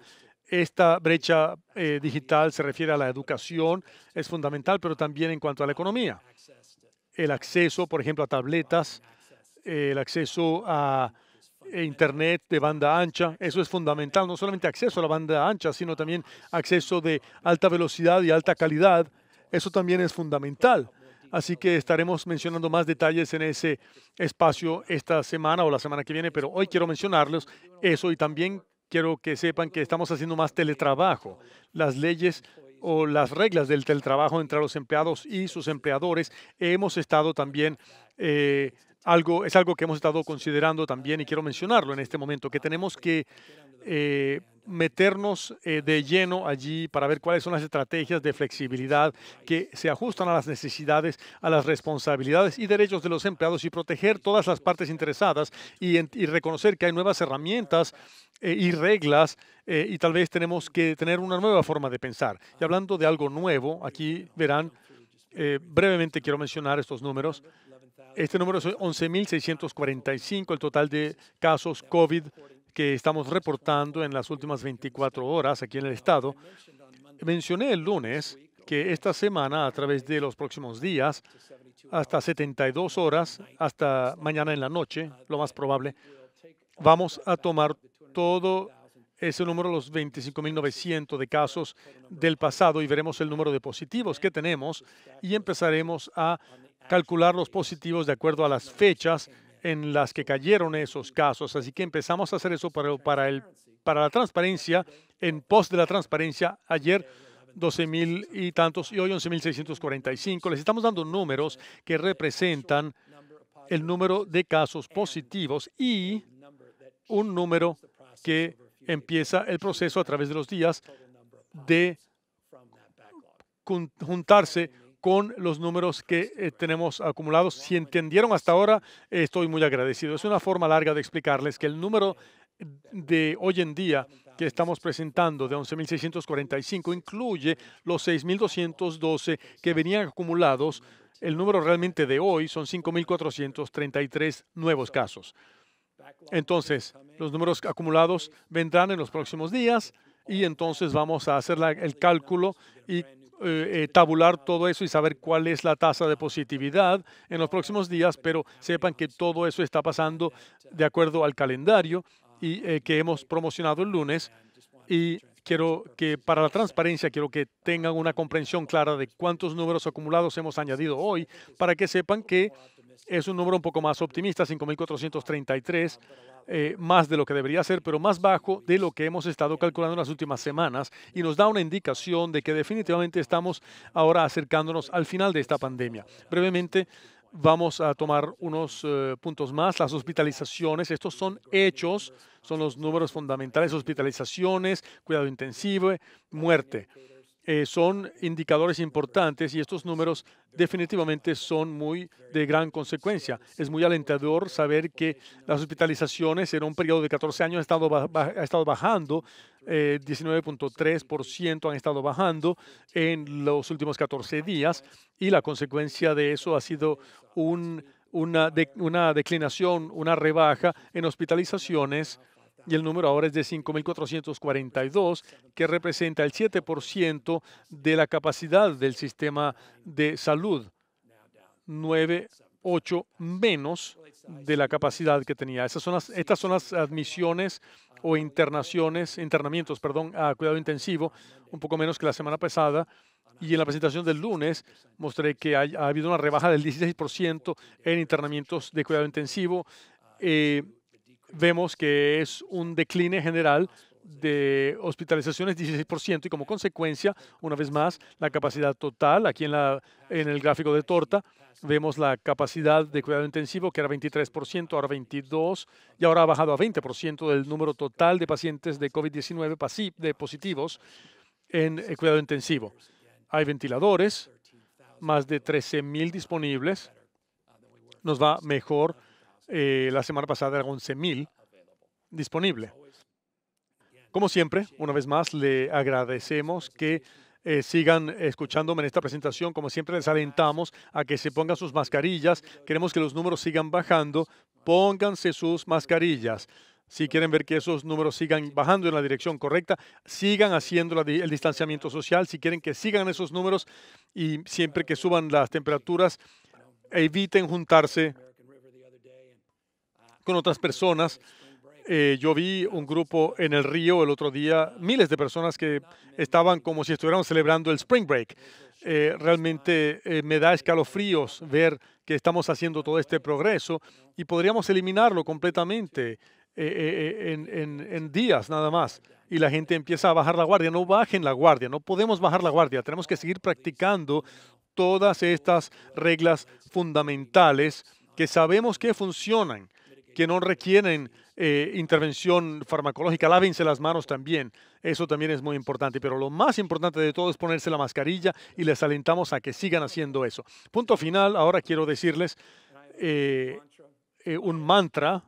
Esta brecha eh, digital se refiere a la educación, es fundamental, pero también en cuanto a la economía. El acceso, por ejemplo, a tabletas, el acceso a e internet de banda ancha. Eso es fundamental, no solamente acceso a la banda ancha, sino también acceso de alta velocidad y alta calidad. Eso también es fundamental. Así que estaremos mencionando más detalles en ese espacio esta semana o la semana que viene, pero hoy quiero mencionarles eso y también quiero que sepan que estamos haciendo más teletrabajo. Las leyes o las reglas del teletrabajo entre los empleados y sus empleadores hemos estado también eh, es algo que hemos estado considerando también y quiero mencionarlo en este momento, que tenemos que eh, meternos eh, de lleno allí para ver cuáles son las estrategias de flexibilidad que se ajustan a las necesidades, a las responsabilidades y derechos de los empleados y proteger todas las partes interesadas y, reconocer que hay nuevas herramientas eh, y reglas y tal vez tenemos que tener una nueva forma de pensar. Y hablando de algo nuevo, aquí verán, brevemente quiero mencionar estos números. Este número es 11.645, el total de casos COVID que estamos reportando en las últimas 24 horas aquí en el estado. Mencioné el lunes que esta semana, a través de los próximos días, hasta 72 horas, hasta mañana en la noche, lo más probable, vamos a tomar todo ese número, los 25.900 de casos del pasado, y veremos el número de positivos que tenemos y empezaremos a calcular los positivos de acuerdo a las fechas en las que cayeron esos casos. Así que empezamos a hacer eso para, el, para la transparencia, en pos de la transparencia. Ayer 12.000 y tantos y hoy 11.645. Les estamos dando números que representan el número de casos positivos y un número que empieza el proceso a través de los días de juntarse con los números que eh, tenemos acumulados. Si entendieron hasta ahora, eh, estoy muy agradecido. Es una forma larga de explicarles que el número de hoy en día que estamos presentando de 11.645 incluye los 6.212 que venían acumulados. El número realmente de hoy son 5.433 nuevos casos. Entonces, los números acumulados vendrán en los próximos días y entonces vamos a hacer el cálculo y eh, eh, tabular todo eso y saber cuál es la tasa de positividad en los próximos días, pero sepan que todo eso está pasando de acuerdo al calendario y eh, que hemos promocionado el lunes. Y quiero que para la transparencia quiero que tengan una comprensión clara de cuántos números acumulados hemos añadido hoy para que sepan que es un número un poco más optimista, 5.433, eh, más de lo que debería ser, pero más bajo de lo que hemos estado calculando en las últimas semanas y nos da una indicación de que definitivamente estamos ahora acercándonos al final de esta pandemia. Brevemente, vamos a tomar unos eh, puntos más, las hospitalizaciones, estos son hechos, son los números fundamentales, hospitalizaciones, cuidado intensivo, muerte. Eh, son indicadores importantes y estos números definitivamente son muy de gran consecuencia. Es muy alentador saber que las hospitalizaciones en un periodo de 14 años han estado, ha estado bajando, eh, 19.3% han estado bajando en los últimos 14 días y la consecuencia de eso ha sido un, una, una declinación, una rebaja en hospitalizaciones y el número ahora es de 5.442, que representa el 7% de la capacidad del sistema de salud, 9,8 menos de la capacidad que tenía. Esas son estas son las admisiones o internaciones, internamientos, perdón, a cuidado intensivo, un poco menos que la semana pasada. Y en la presentación del lunes mostré que ha, habido una rebaja del 16% en internamientos de cuidado intensivo. Eh, vemos que es un decline general de hospitalizaciones 16% y como consecuencia, una vez más, la capacidad total, aquí en, la, en el gráfico de torta, vemos la capacidad de cuidado intensivo que era 23%, ahora 22% y ahora ha bajado a 20% del número total de pacientes de COVID-19 de positivos en el eh, cuidado intensivo. Hay ventiladores, más de 13.000 disponibles. Nos va mejor eh, la semana pasada 11.000 disponible. Como siempre, una vez más, le agradecemos que eh, sigan escuchándome en esta presentación. Como siempre, les alentamos a que se pongan sus mascarillas. Queremos que los números sigan bajando. Pónganse sus mascarillas. Si quieren ver que esos números sigan bajando en la dirección correcta, sigan haciendo el distanciamiento social. Si quieren que sigan esos números y siempre que suban las temperaturas, eviten juntarse con otras personas. Eh, yo vi un grupo en el río el otro día, miles de personas que estaban como si estuviéramos celebrando el Spring Break. Eh, realmente eh, me da escalofríos ver que estamos haciendo todo este progreso y podríamos eliminarlo completamente en, en días nada más. Y la gente empieza a bajar la guardia. No bajen la guardia, no podemos bajar la guardia. Tenemos que seguir practicando todas estas reglas fundamentales que sabemos que funcionan que no requieren eh, intervención farmacológica. Lávense las manos también. Eso también es muy importante. Pero lo más importante de todo es ponerse la mascarilla y les alentamos a que sigan haciendo eso. Punto final. Ahora quiero decirles eh, eh, un mantra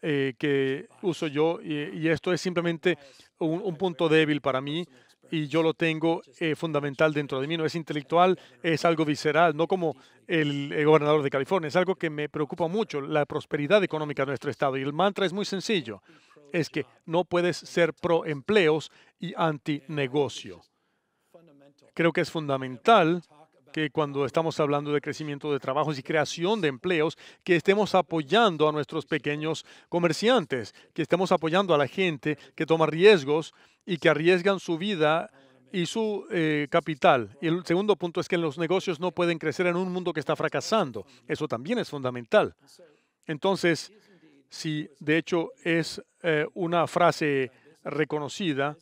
que uso yo y, esto es simplemente un punto débil para mí y yo lo tengo eh, fundamental dentro de mí. No es intelectual, es algo visceral, no como el, el, eh, gobernador de California. Es algo que me preocupa mucho, la prosperidad económica de nuestro estado. Y el mantra es muy sencillo, es que no puedes ser pro empleos y anti negocio. Creo que es fundamental que cuando estamos hablando de crecimiento de trabajos y creación de empleos, que estemos apoyando a nuestros pequeños comerciantes, que estemos apoyando a la gente que toma riesgos y que arriesgan su vida y su eh, capital. Y el segundo punto es que los negocios no pueden crecer en un mundo que está fracasando. Eso también es fundamental. Entonces, si de hecho es eh, una frase reconocida,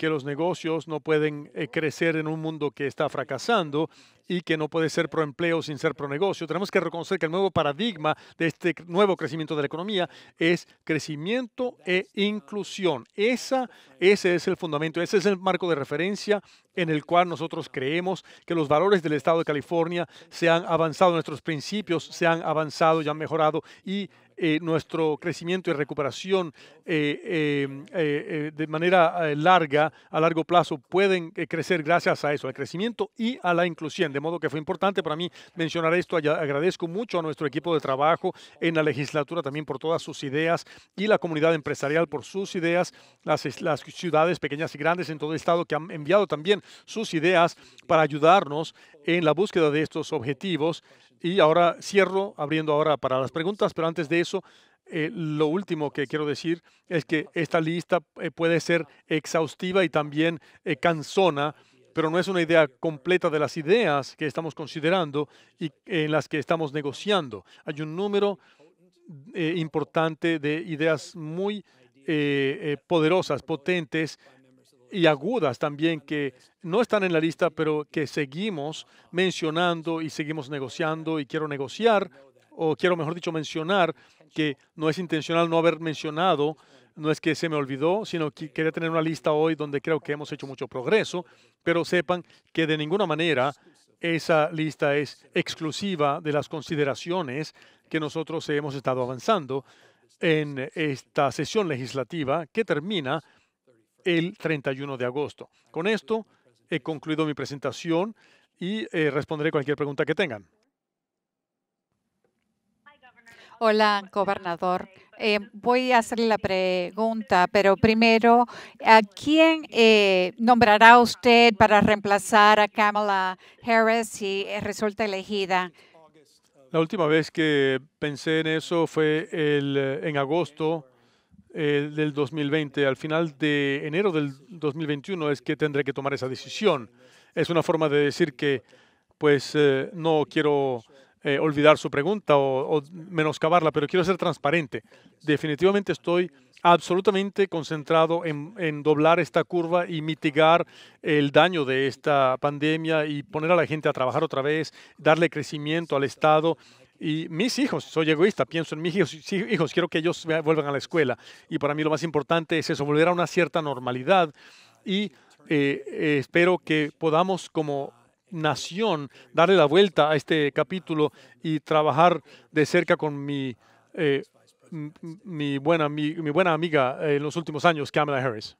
que los negocios no pueden eh, crecer en un mundo que está fracasando y que no puede ser pro empleo sin ser pro negocio. Tenemos que reconocer que el nuevo paradigma de este nuevo crecimiento de la economía es crecimiento e inclusión. Esa, ese es el fundamento, ese es el marco de referencia en el cual nosotros creemos que los valores del Estado de California se han avanzado, nuestros principios se han avanzado y han mejorado y eh, nuestro crecimiento y recuperación eh, em, eh, de manera larga, a largo plazo, pueden crecer gracias a eso, al crecimiento y a la inclusión. De modo que fue importante para mí mencionar esto. Agradezco mucho a nuestro equipo de trabajo en la legislatura también por todas sus ideas y la comunidad empresarial por sus ideas, las, las ciudades pequeñas y grandes en todo el estado que han enviado también sus ideas para ayudarnos en la búsqueda de estos objetivos y ahora cierro abriendo ahora para las preguntas, pero antes de eso, eh, lo último que quiero decir es que esta lista eh, puede ser exhaustiva y también eh, cansona, pero no es una idea completa de las ideas que estamos considerando y en las que estamos negociando. Hay un número importante de ideas muy poderosas, potentes, y agudas también que no están en la lista, pero que seguimos mencionando y seguimos negociando y quiero negociar, o quiero mejor dicho mencionar, que no es intencional no haber mencionado, no es que se me olvidó, sino que quería tener una lista hoy donde creo que hemos hecho mucho progreso, pero sepan que de ninguna manera esa lista es exclusiva de las consideraciones que nosotros hemos estado avanzando en esta sesión legislativa que termina el 31 de agosto. Con esto he concluido mi presentación y eh, responderé cualquier pregunta que tengan. Hola, gobernador. Eh, voy a hacerle la pregunta, pero primero, ¿a quién eh, nombrará usted para reemplazar a Kamala Harris si resulta elegida? La última vez que pensé en eso fue el, en agosto eh, del 2020, al final de enero del 2021 es que tendré que tomar esa decisión. Es una forma de decir que pues eh, no quiero eh, olvidar su pregunta o, o, menoscabarla, pero quiero ser transparente. Definitivamente estoy absolutamente concentrado en, en, doblar esta curva y mitigar el daño de esta pandemia y poner a la gente a trabajar otra vez, darle crecimiento al Estado y mis hijos, soy egoísta, pienso en mis hijos, quiero que ellos vuelvan a la escuela. Y para mí lo más importante es eso, volver a una cierta normalidad. Y eh, eh, espero que podamos como nación darle la vuelta a este capítulo y trabajar de cerca con mi, eh, mi, buena, mi buena amiga en los últimos años, Kamala Harris.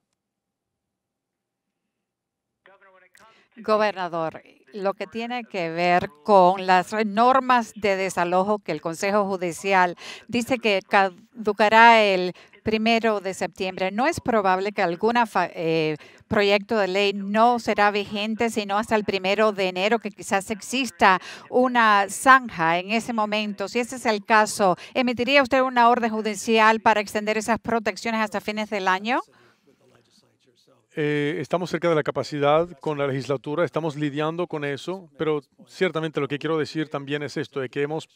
Gobernador, lo que tiene que ver con las normas de desalojo que el Consejo Judicial dice que caducará el primero de septiembre. No es probable que algún eh, proyecto de ley no será vigente sino hasta el primero de enero, que quizás exista una zanja en ese momento. Si ese es el caso, ¿emitiría usted una orden judicial para extender esas protecciones hasta fines del año? Eh, estamos cerca de la capacidad con la legislatura, estamos lidiando con eso, pero ciertamente lo que quiero decir también es esto, de que hemos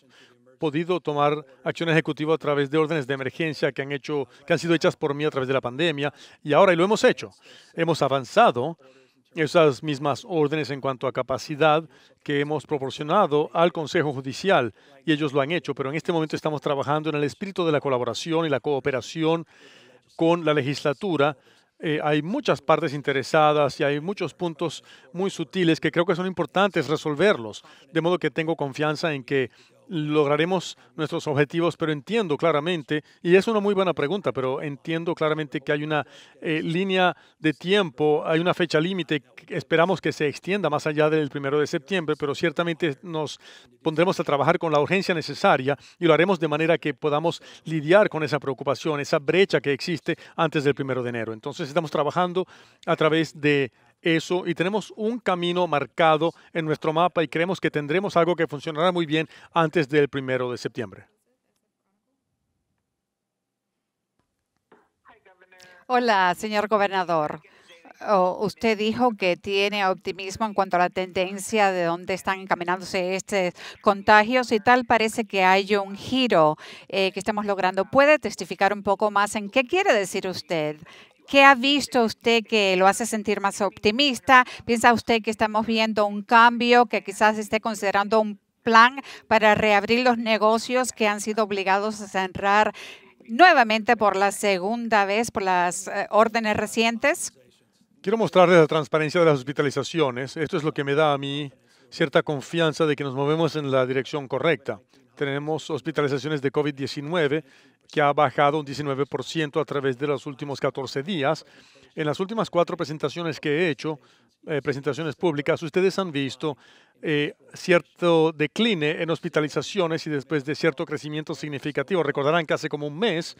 podido tomar acción ejecutiva a través de órdenes de emergencia que han, hecho, que han sido hechas por mí a través de la pandemia y ahora y lo hemos hecho. Hemos avanzado esas mismas órdenes en cuanto a capacidad que hemos proporcionado al Consejo Judicial y ellos lo han hecho, pero en este momento estamos trabajando en el espíritu de la colaboración y la cooperación con la legislatura eh, hay muchas partes interesadas y hay muchos puntos muy sutiles que creo que son importantes resolverlos, de modo que tengo confianza en que lograremos nuestros objetivos, pero entiendo claramente, y es una muy buena pregunta, pero entiendo claramente que hay una eh, línea de tiempo, hay una fecha límite, esperamos que se extienda más allá del primero de septiembre, pero ciertamente nos pondremos a trabajar con la urgencia necesaria y lo haremos de manera que podamos lidiar con esa preocupación, esa brecha que existe antes del primero de enero. Entonces estamos trabajando a través de eso y tenemos un camino marcado en nuestro mapa y creemos que tendremos algo que funcionará muy bien antes del primero de septiembre. Hola, señor gobernador. Oh, usted dijo que tiene optimismo en cuanto a la tendencia de dónde están encaminándose estos contagios y tal. Parece que hay un giro eh, que estamos logrando. ¿Puede testificar un poco más en qué quiere decir usted ¿Qué ha visto usted que lo hace sentir más optimista? ¿Piensa usted que estamos viendo un cambio, que quizás esté considerando un plan para reabrir los negocios que han sido obligados a cerrar nuevamente por la segunda vez por las eh, órdenes recientes? Quiero mostrarles la transparencia de las hospitalizaciones. Esto es lo que me da a mí cierta confianza de que nos movemos en la dirección correcta. Tenemos hospitalizaciones de COVID-19 pues, que ha bajado un 19% a través de los últimos 14 días. En las últimas cuatro presentaciones que he hecho, eh, presentaciones públicas, ustedes han visto eh, cierto decline en hospitalizaciones y después de cierto crecimiento significativo. Recordarán que hace como un mes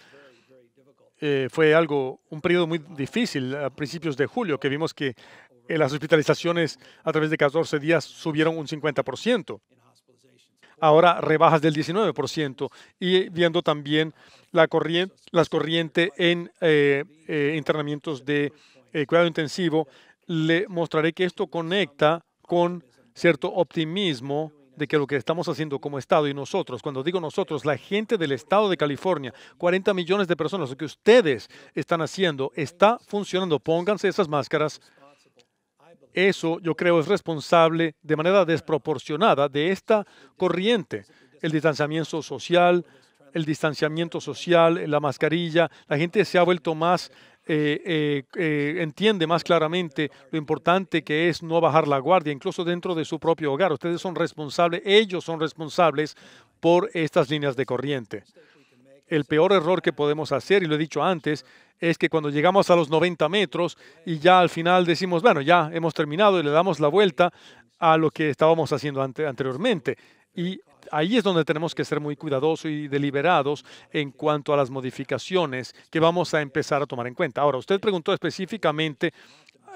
eh, fue algo, un periodo muy difícil a principios de julio, que vimos que las hospitalizaciones a través de 14 días subieron un 50% ahora rebajas del 19%, y viendo también la corriente, las corrientes en internamientos eh, eh, de eh, cuidado intensivo, le mostraré que esto conecta con cierto optimismo de que lo que estamos haciendo como Estado y nosotros, cuando digo nosotros, la gente del Estado de California, 40 millones de personas, lo que ustedes están haciendo está funcionando. Pónganse esas máscaras eso yo creo es responsable de manera desproporcionada de esta corriente, el distanciamiento social, el distanciamiento social, la mascarilla. La gente se ha vuelto más, eh, eh, eh, entiende más claramente lo importante que es no bajar la guardia, incluso dentro de su propio hogar. Ustedes son responsables, ellos son responsables por estas líneas de corriente el peor error que podemos hacer, y lo he dicho antes, es que cuando llegamos a los 90 metros y ya al final decimos, bueno, ya hemos terminado y le damos la vuelta a lo que estábamos haciendo anteriormente. Y ahí es donde tenemos que ser muy cuidadosos y deliberados en cuanto a las modificaciones que vamos a empezar a tomar en cuenta. Ahora, usted preguntó específicamente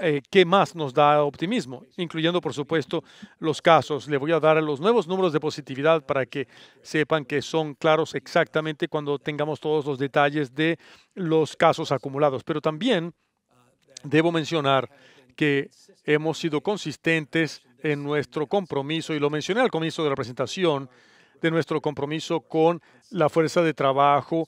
eh, qué más nos da optimismo, incluyendo por supuesto los casos. Le voy a dar los nuevos números de positividad para que sepan que son claros exactamente cuando tengamos todos los detalles de los casos acumulados. Pero también debo mencionar que hemos sido consistentes en nuestro compromiso, y lo mencioné al comienzo de la presentación, de nuestro compromiso con la fuerza de trabajo,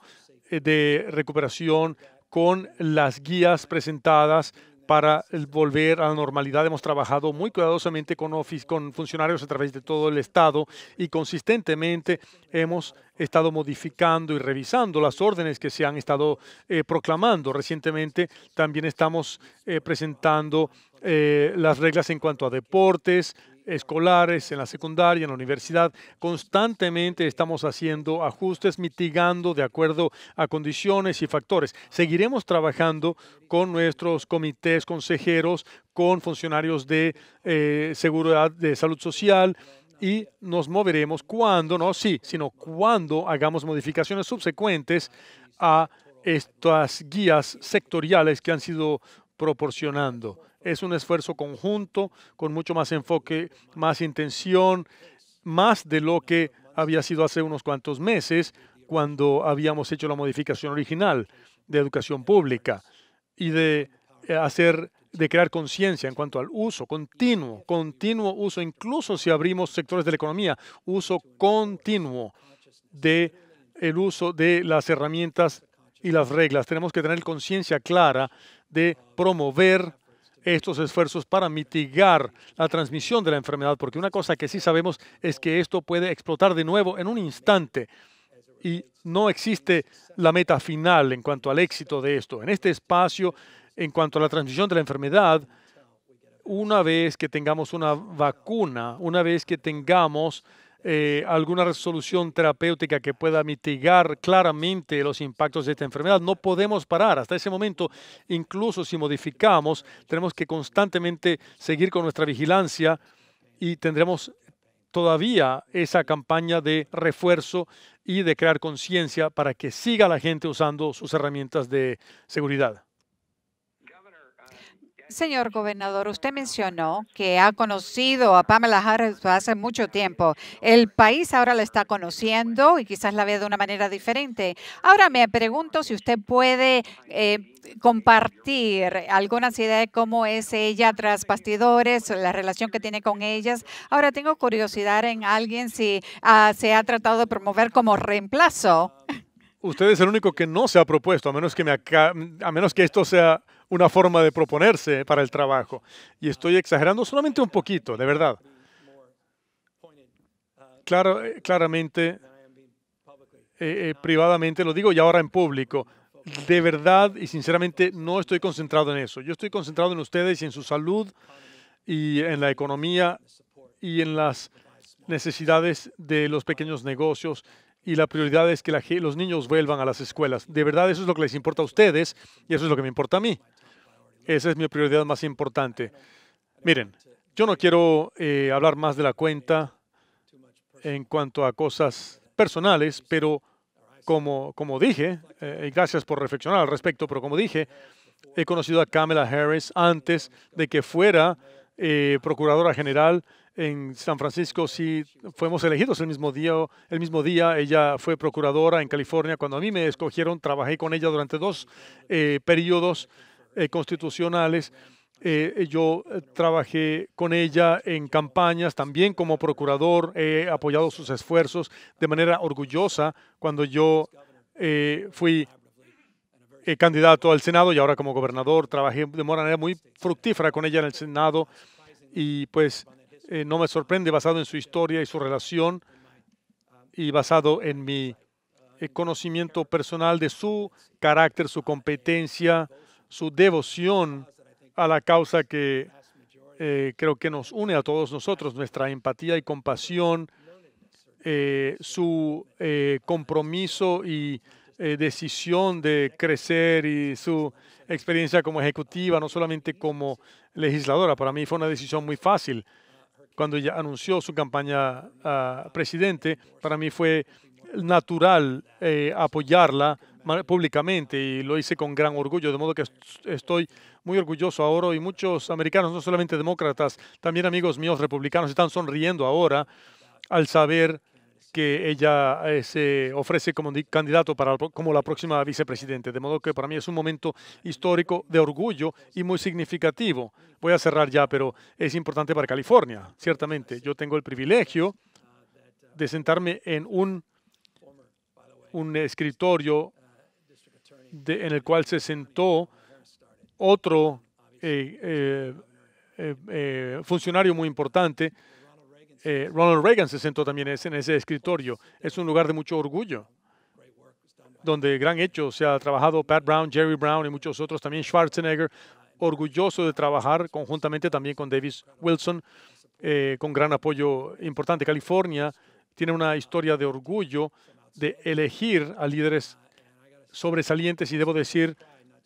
eh, de recuperación, con las guías presentadas para volver a la normalidad. Hemos trabajado muy cuidadosamente con, office, con funcionarios a través de todo el Estado y consistentemente hemos estado modificando y revisando las órdenes que se han estado eh, proclamando. Recientemente también estamos eh, presentando eh, las reglas en cuanto a deportes, escolares, en la secundaria, en la universidad. Constantemente estamos haciendo ajustes, mitigando de acuerdo a condiciones y factores. Seguiremos trabajando con nuestros comités consejeros, con funcionarios de eh, seguridad, de salud social, y nos moveremos cuando, no sí, sino cuando hagamos modificaciones subsecuentes a estas guías sectoriales que han sido proporcionando. Es un esfuerzo conjunto, con mucho más enfoque, más intención, más de lo que había sido hace unos cuantos meses cuando habíamos hecho la modificación original de educación pública y de eh, hacer de crear conciencia en cuanto al uso continuo, continuo uso, incluso si abrimos sectores de la economía, uso continuo de el uso de las herramientas y las reglas. Tenemos que tener conciencia clara de promover estos esfuerzos para mitigar la transmisión de la enfermedad, porque una cosa que sí sabemos es que esto puede explotar de nuevo en un instante y no existe la meta final en cuanto al éxito de esto. En este espacio, en cuanto a la transmisión de la enfermedad, una vez que tengamos una vacuna, una vez que tengamos eh, alguna resolución terapéutica que pueda mitigar claramente los impactos de esta enfermedad. No podemos parar. Hasta ese momento, incluso si modificamos, tenemos que constantemente seguir con nuestra vigilancia y tendremos todavía esa campaña de refuerzo y de crear conciencia para que siga la gente usando sus herramientas de seguridad. Señor gobernador, usted mencionó que ha conocido a Pamela Harris hace mucho tiempo. El país ahora la está conociendo y quizás la ve de una manera diferente. Ahora me pregunto si usted puede eh, compartir algunas ideas de cómo es ella tras bastidores, la relación que tiene con ellas. Ahora tengo curiosidad en alguien si ah, se ha tratado de promover como reemplazo. Usted es el único que no se ha propuesto, a menos que, a menos que esto sea una forma de proponerse para el trabajo. Y estoy exagerando solamente un poquito, de verdad. Claro, eh, claramente, eh, eh, privadamente lo digo y ahora en público. De verdad y sinceramente no estoy concentrado en eso. Yo estoy concentrado en ustedes y en su salud y en la economía y en las necesidades de los pequeños negocios y la prioridad es que los niños vuelvan a las escuelas. De verdad, eso es lo que les importa a ustedes y eso es lo que me importa a mí. Esa es mi prioridad más importante. Miren, yo no quiero eh, hablar más de la cuenta en cuanto a cosas personales, pero como, como dije, eh, y gracias por reflexionar al respecto, pero como dije, he conocido a Kamala Harris antes de que fuera eh, procuradora general en San Francisco. Si fuimos elegidos el mismo día. El mismo día ella fue procuradora en California. Cuando a mí me escogieron, trabajé con ella durante dos eh, periodos eh, constitucionales. Eh, yo eh, trabajé con ella en campañas, también como procurador, he apoyado sus esfuerzos de manera orgullosa cuando yo fui candidato al Senado y ahora como gobernador trabajé de manera muy fructífera con ella en el Senado y pues no me sorprende basado en su historia y su relación y basado en mi conocimiento personal de su carácter, su competencia, su devoción a la causa que eh, creo que nos une a todos nosotros, nuestra empatía y compasión, eh, su eh, compromiso y decisión de crecer y su experiencia como ejecutiva, no solamente como legisladora. Para mí fue una decisión muy fácil. Cuando ella anunció su campaña presidente, para mí fue natural eh, apoyarla públicamente y lo hice con gran orgullo, de modo que estoy muy orgulloso ahora y muchos americanos, no solamente demócratas, también amigos míos republicanos están sonriendo ahora al saber que ella eh, se ofrece como candidato para como la próxima vicepresidente, de modo que para mí es un momento histórico de orgullo y muy significativo. Voy a cerrar ya, pero es importante para California, ciertamente. Yo tengo el privilegio de sentarme en un un escritorio en el cual se sentó otro eh, eh, eh, funcionario muy importante. Ronald Reagan se sentó también en ese escritorio. Es un lugar de mucho orgullo, donde gran hecho se ha trabajado Pat Brown, Jerry Brown y muchos otros, también Schwarzenegger, orgulloso de trabajar conjuntamente también con Davis Wilson, con gran apoyo importante. California tiene una historia de orgullo de elegir a líderes sobresalientes y debo decir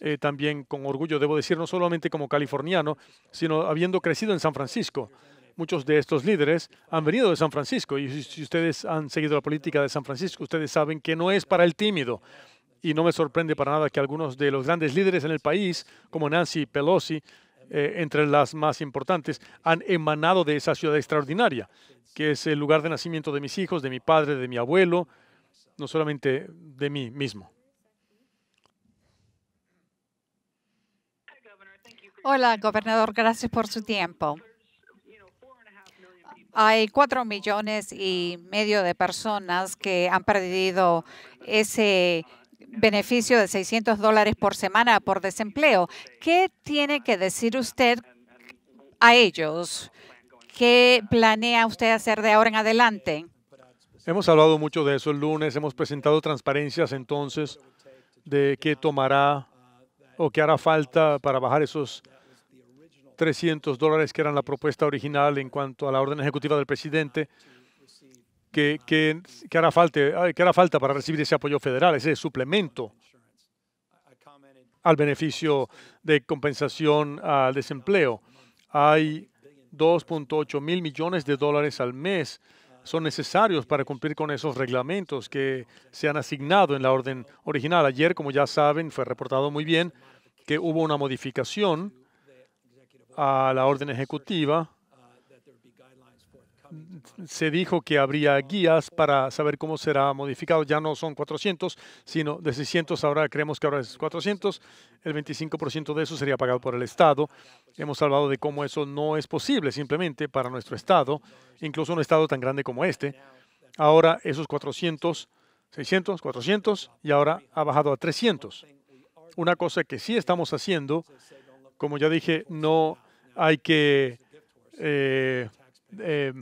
eh, también con orgullo, debo decir no solamente como californiano, sino habiendo crecido en San Francisco. Muchos de estos líderes han venido de San Francisco y si ustedes han seguido la política de San Francisco, ustedes saben que no es para el tímido. Y no me sorprende para nada que algunos de los grandes líderes en el país, como Nancy Pelosi, eh, entre las más importantes, han emanado de esa ciudad extraordinaria, que es el lugar de nacimiento de mis hijos, de mi padre, de mi abuelo, no solamente de mí mismo. Hola, gobernador, gracias por su tiempo. Hay cuatro millones y medio de personas que han perdido ese beneficio de 600 dólares por semana por desempleo. ¿Qué tiene que decir usted a ellos? ¿Qué planea usted hacer de ahora en adelante? Hemos hablado mucho de eso el lunes, hemos presentado transparencias entonces de qué tomará o qué hará falta para bajar esos 300 dólares que eran la propuesta original en cuanto a la orden ejecutiva del presidente, qué hará, falta, hará falta para recibir ese apoyo federal, ese suplemento al beneficio de compensación al desempleo. Hay 2.8 mil millones de dólares al mes son necesarios para cumplir con esos reglamentos que se han asignado en la orden original. Ayer, como ya saben, fue reportado muy bien que hubo una modificación a la orden ejecutiva se dijo que habría guías para saber cómo será modificado. Ya no son 400, sino de 600. Ahora creemos que ahora es 400. El 25% de eso sería pagado por el Estado. Hemos hablado de cómo eso no es posible simplemente para nuestro Estado, incluso un Estado tan grande como este. Ahora esos 400, 600, 400 y ahora ha bajado a 300. Una cosa que sí estamos haciendo, como ya dije, no hay que eh, eh,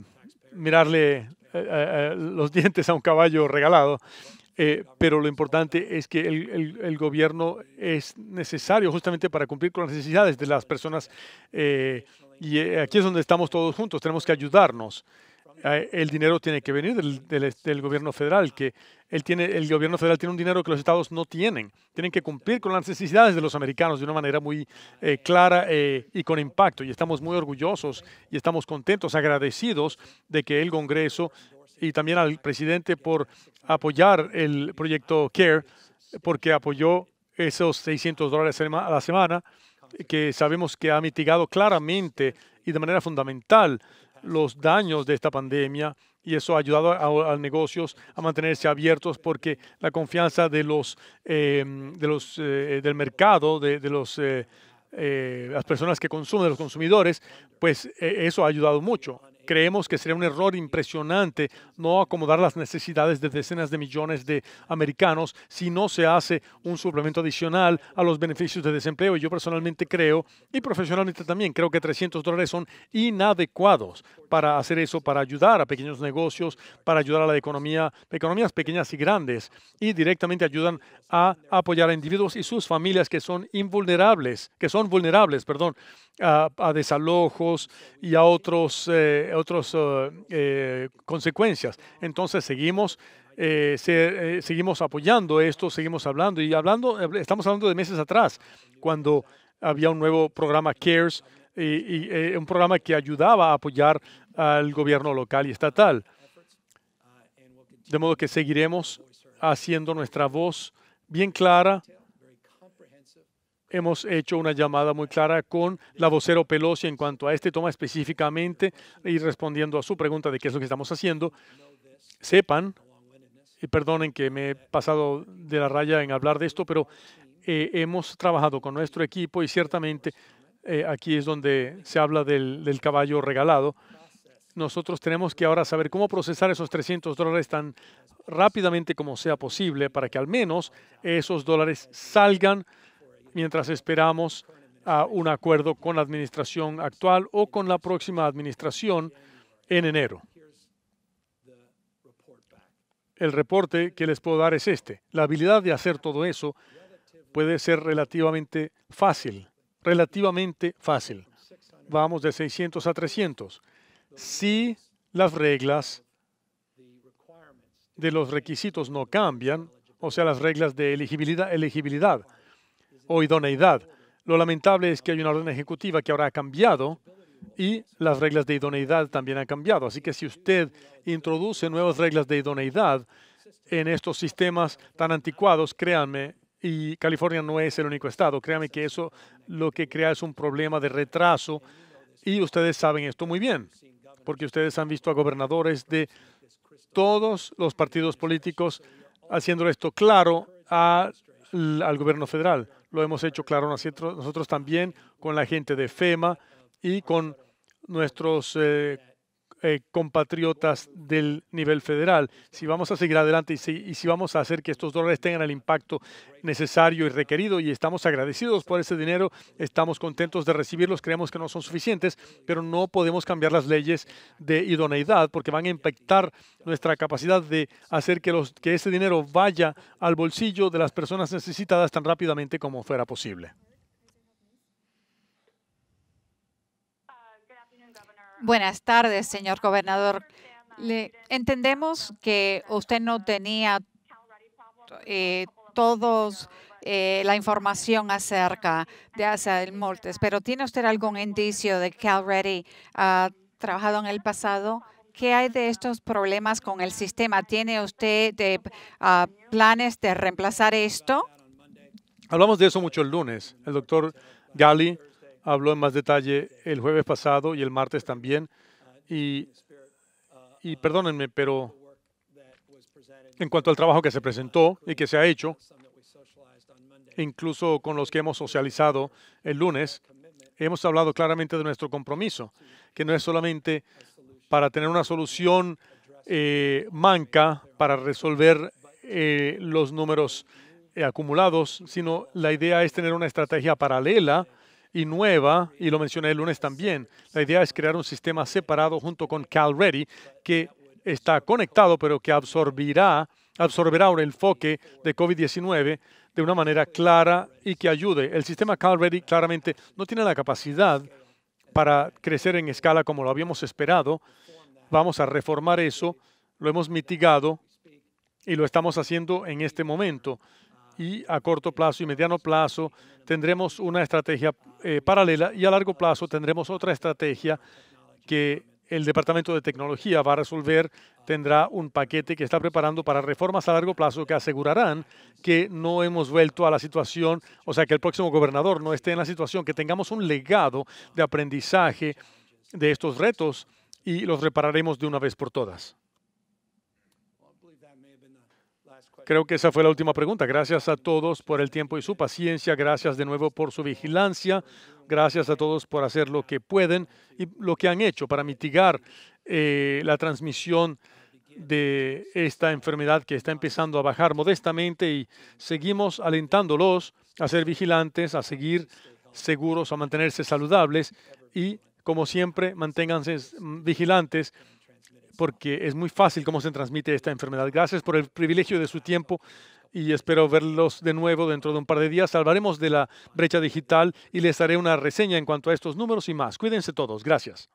mirarle eh, eh, eh, los dientes a un caballo regalado. pero lo importante es que el, gobierno es necesario justamente para cumplir con las necesidades de las personas. y aquí es donde estamos todos juntos. Tenemos que ayudarnos el dinero tiene que venir del, este, gobierno federal, que el gobierno federal tiene un dinero que los estados no tienen. Tienen que cumplir con las necesidades de los americanos de una manera muy eh, clara eh, y con impacto. Y estamos muy orgullosos y estamos contentos, agradecidos de que el Congreso y también al presidente por apoyar el proyecto CARE, porque apoyó esos 600 dólares a la semana, que sabemos que ha mitigado claramente y de manera fundamental los daños de esta pandemia y eso ha ayudado a, los negocios a mantenerse abiertos porque la confianza de los, em, de los eh, eh, del mercado, de, de los, eh, las personas que consumen, de los consumidores, pues eso ha ayudado mucho. Creemos que sería un error impresionante no acomodar las necesidades de decenas de millones de americanos si no se hace un suplemento adicional a los beneficios de desempleo. Y yo personalmente creo, y profesionalmente también, creo que 300 dólares son inadecuados para hacer eso, para ayudar a pequeños negocios, para ayudar a la economía, economías pequeñas y grandes, y directamente ayudan a apoyar a individuos y sus familias que son invulnerables, que son vulnerables, perdón, a, desalojos y a otros eh, otras oh, eh, consecuencias. Entonces seguimos eh, eh, seguimos apoyando esto, seguimos hablando y hablando, estamos hablando de meses atrás, cuando había un nuevo programa CARES y, un programa que ayudaba a apoyar al gobierno local y estatal. De modo que seguiremos haciendo nuestra voz bien clara hemos hecho una llamada muy clara con la vocero Pelosi en cuanto a este tema específicamente y respondiendo a su pregunta de qué es lo que estamos haciendo. Sepan, y perdonen que me he pasado de la raya en hablar de esto, pero eh, hemos trabajado con nuestro equipo y ciertamente eh, aquí es donde se habla del, del caballo regalado nosotros tenemos que ahora saber cómo procesar esos 300 dólares tan rápidamente como sea posible para que al menos esos dólares salgan mientras esperamos a un acuerdo con la administración actual o con la próxima administración en enero. El reporte que les puedo dar es este. La habilidad de hacer todo eso puede ser relativamente fácil, relativamente fácil. Vamos de 600 a 300. Si las reglas de los requisitos no cambian, o sea, las reglas de elegibilidad, elegibilidad o idoneidad. Lo lamentable es que hay una orden ejecutiva que ahora ha cambiado y las reglas de idoneidad también han cambiado. Así que si usted introduce nuevas reglas de idoneidad en estos sistemas tan anticuados, créanme, y California no es el único estado, créanme que eso lo que crea es un problema de retraso y ustedes saben esto muy bien, porque ustedes han visto a gobernadores de todos los partidos políticos haciendo esto claro al gobierno federal. Lo hemos hecho, claro, nosotros, también con la gente de FEMA y con nuestros eh, eh, compatriotas del nivel federal. Si vamos a seguir adelante y si, y si vamos a hacer que estos dólares tengan el impacto necesario y requerido, y estamos agradecidos por ese dinero, estamos contentos de recibirlos, creemos que no son suficientes, pero no podemos cambiar las leyes de idoneidad porque van a impactar nuestra capacidad de hacer que, los, que ese dinero vaya al bolsillo de las personas necesitadas tan rápidamente como fuera posible. Buenas tardes, señor gobernador. Le, entendemos que usted no tenía eh, todos eh, la información acerca de Asa del Mortes, pero ¿tiene usted algún indicio de que already ha trabajado en el pasado? ¿Qué hay de estos problemas con el sistema? ¿Tiene usted de, ah, planes de reemplazar esto? Hablamos de eso mucho el lunes. El doctor Gali habló en más detalle el jueves pasado y el martes también. Y, y perdónenme, pero en cuanto al trabajo que se presentó y que se ha hecho, incluso con los que hemos socializado el lunes, hemos hablado claramente de nuestro compromiso, que no es solamente para tener una solución eh, manca, para resolver eh, los números eh, acumulados, sino la idea es tener una estrategia paralela y nueva, y lo mencioné el lunes también. La idea es crear un sistema separado junto con CalReady que está conectado, pero que absorberá absorberá el enfoque de COVID-19 de una manera clara y que ayude. El sistema CalReady claramente no tiene la capacidad para crecer en escala como lo habíamos esperado. Vamos a reformar eso, lo hemos mitigado y lo estamos haciendo en este momento y a corto plazo y mediano plazo tendremos una estrategia eh, paralela y a largo plazo tendremos otra estrategia que el Departamento de Tecnología va a resolver, tendrá un paquete que está preparando para reformas a largo plazo que asegurarán que no hemos vuelto a la situación, o sea, que el próximo gobernador no esté en la situación, que tengamos un legado de aprendizaje de estos retos y los repararemos de una vez por todas. Creo que esa fue la última pregunta. Gracias a todos por el tiempo y su paciencia. Gracias de nuevo por su vigilancia. Gracias a todos por hacer lo que pueden y lo que han hecho para mitigar eh, la transmisión de esta enfermedad que está empezando a bajar modestamente y seguimos alentándolos a ser vigilantes, a seguir seguros, a mantenerse saludables y, como siempre, manténganse mm, vigilantes porque es muy fácil cómo se transmite esta enfermedad. Gracias por el privilegio de su tiempo y espero verlos de nuevo dentro de un par de días. Salvaremos de la brecha digital y les haré una reseña en cuanto a estos números y más. Cuídense todos. Gracias.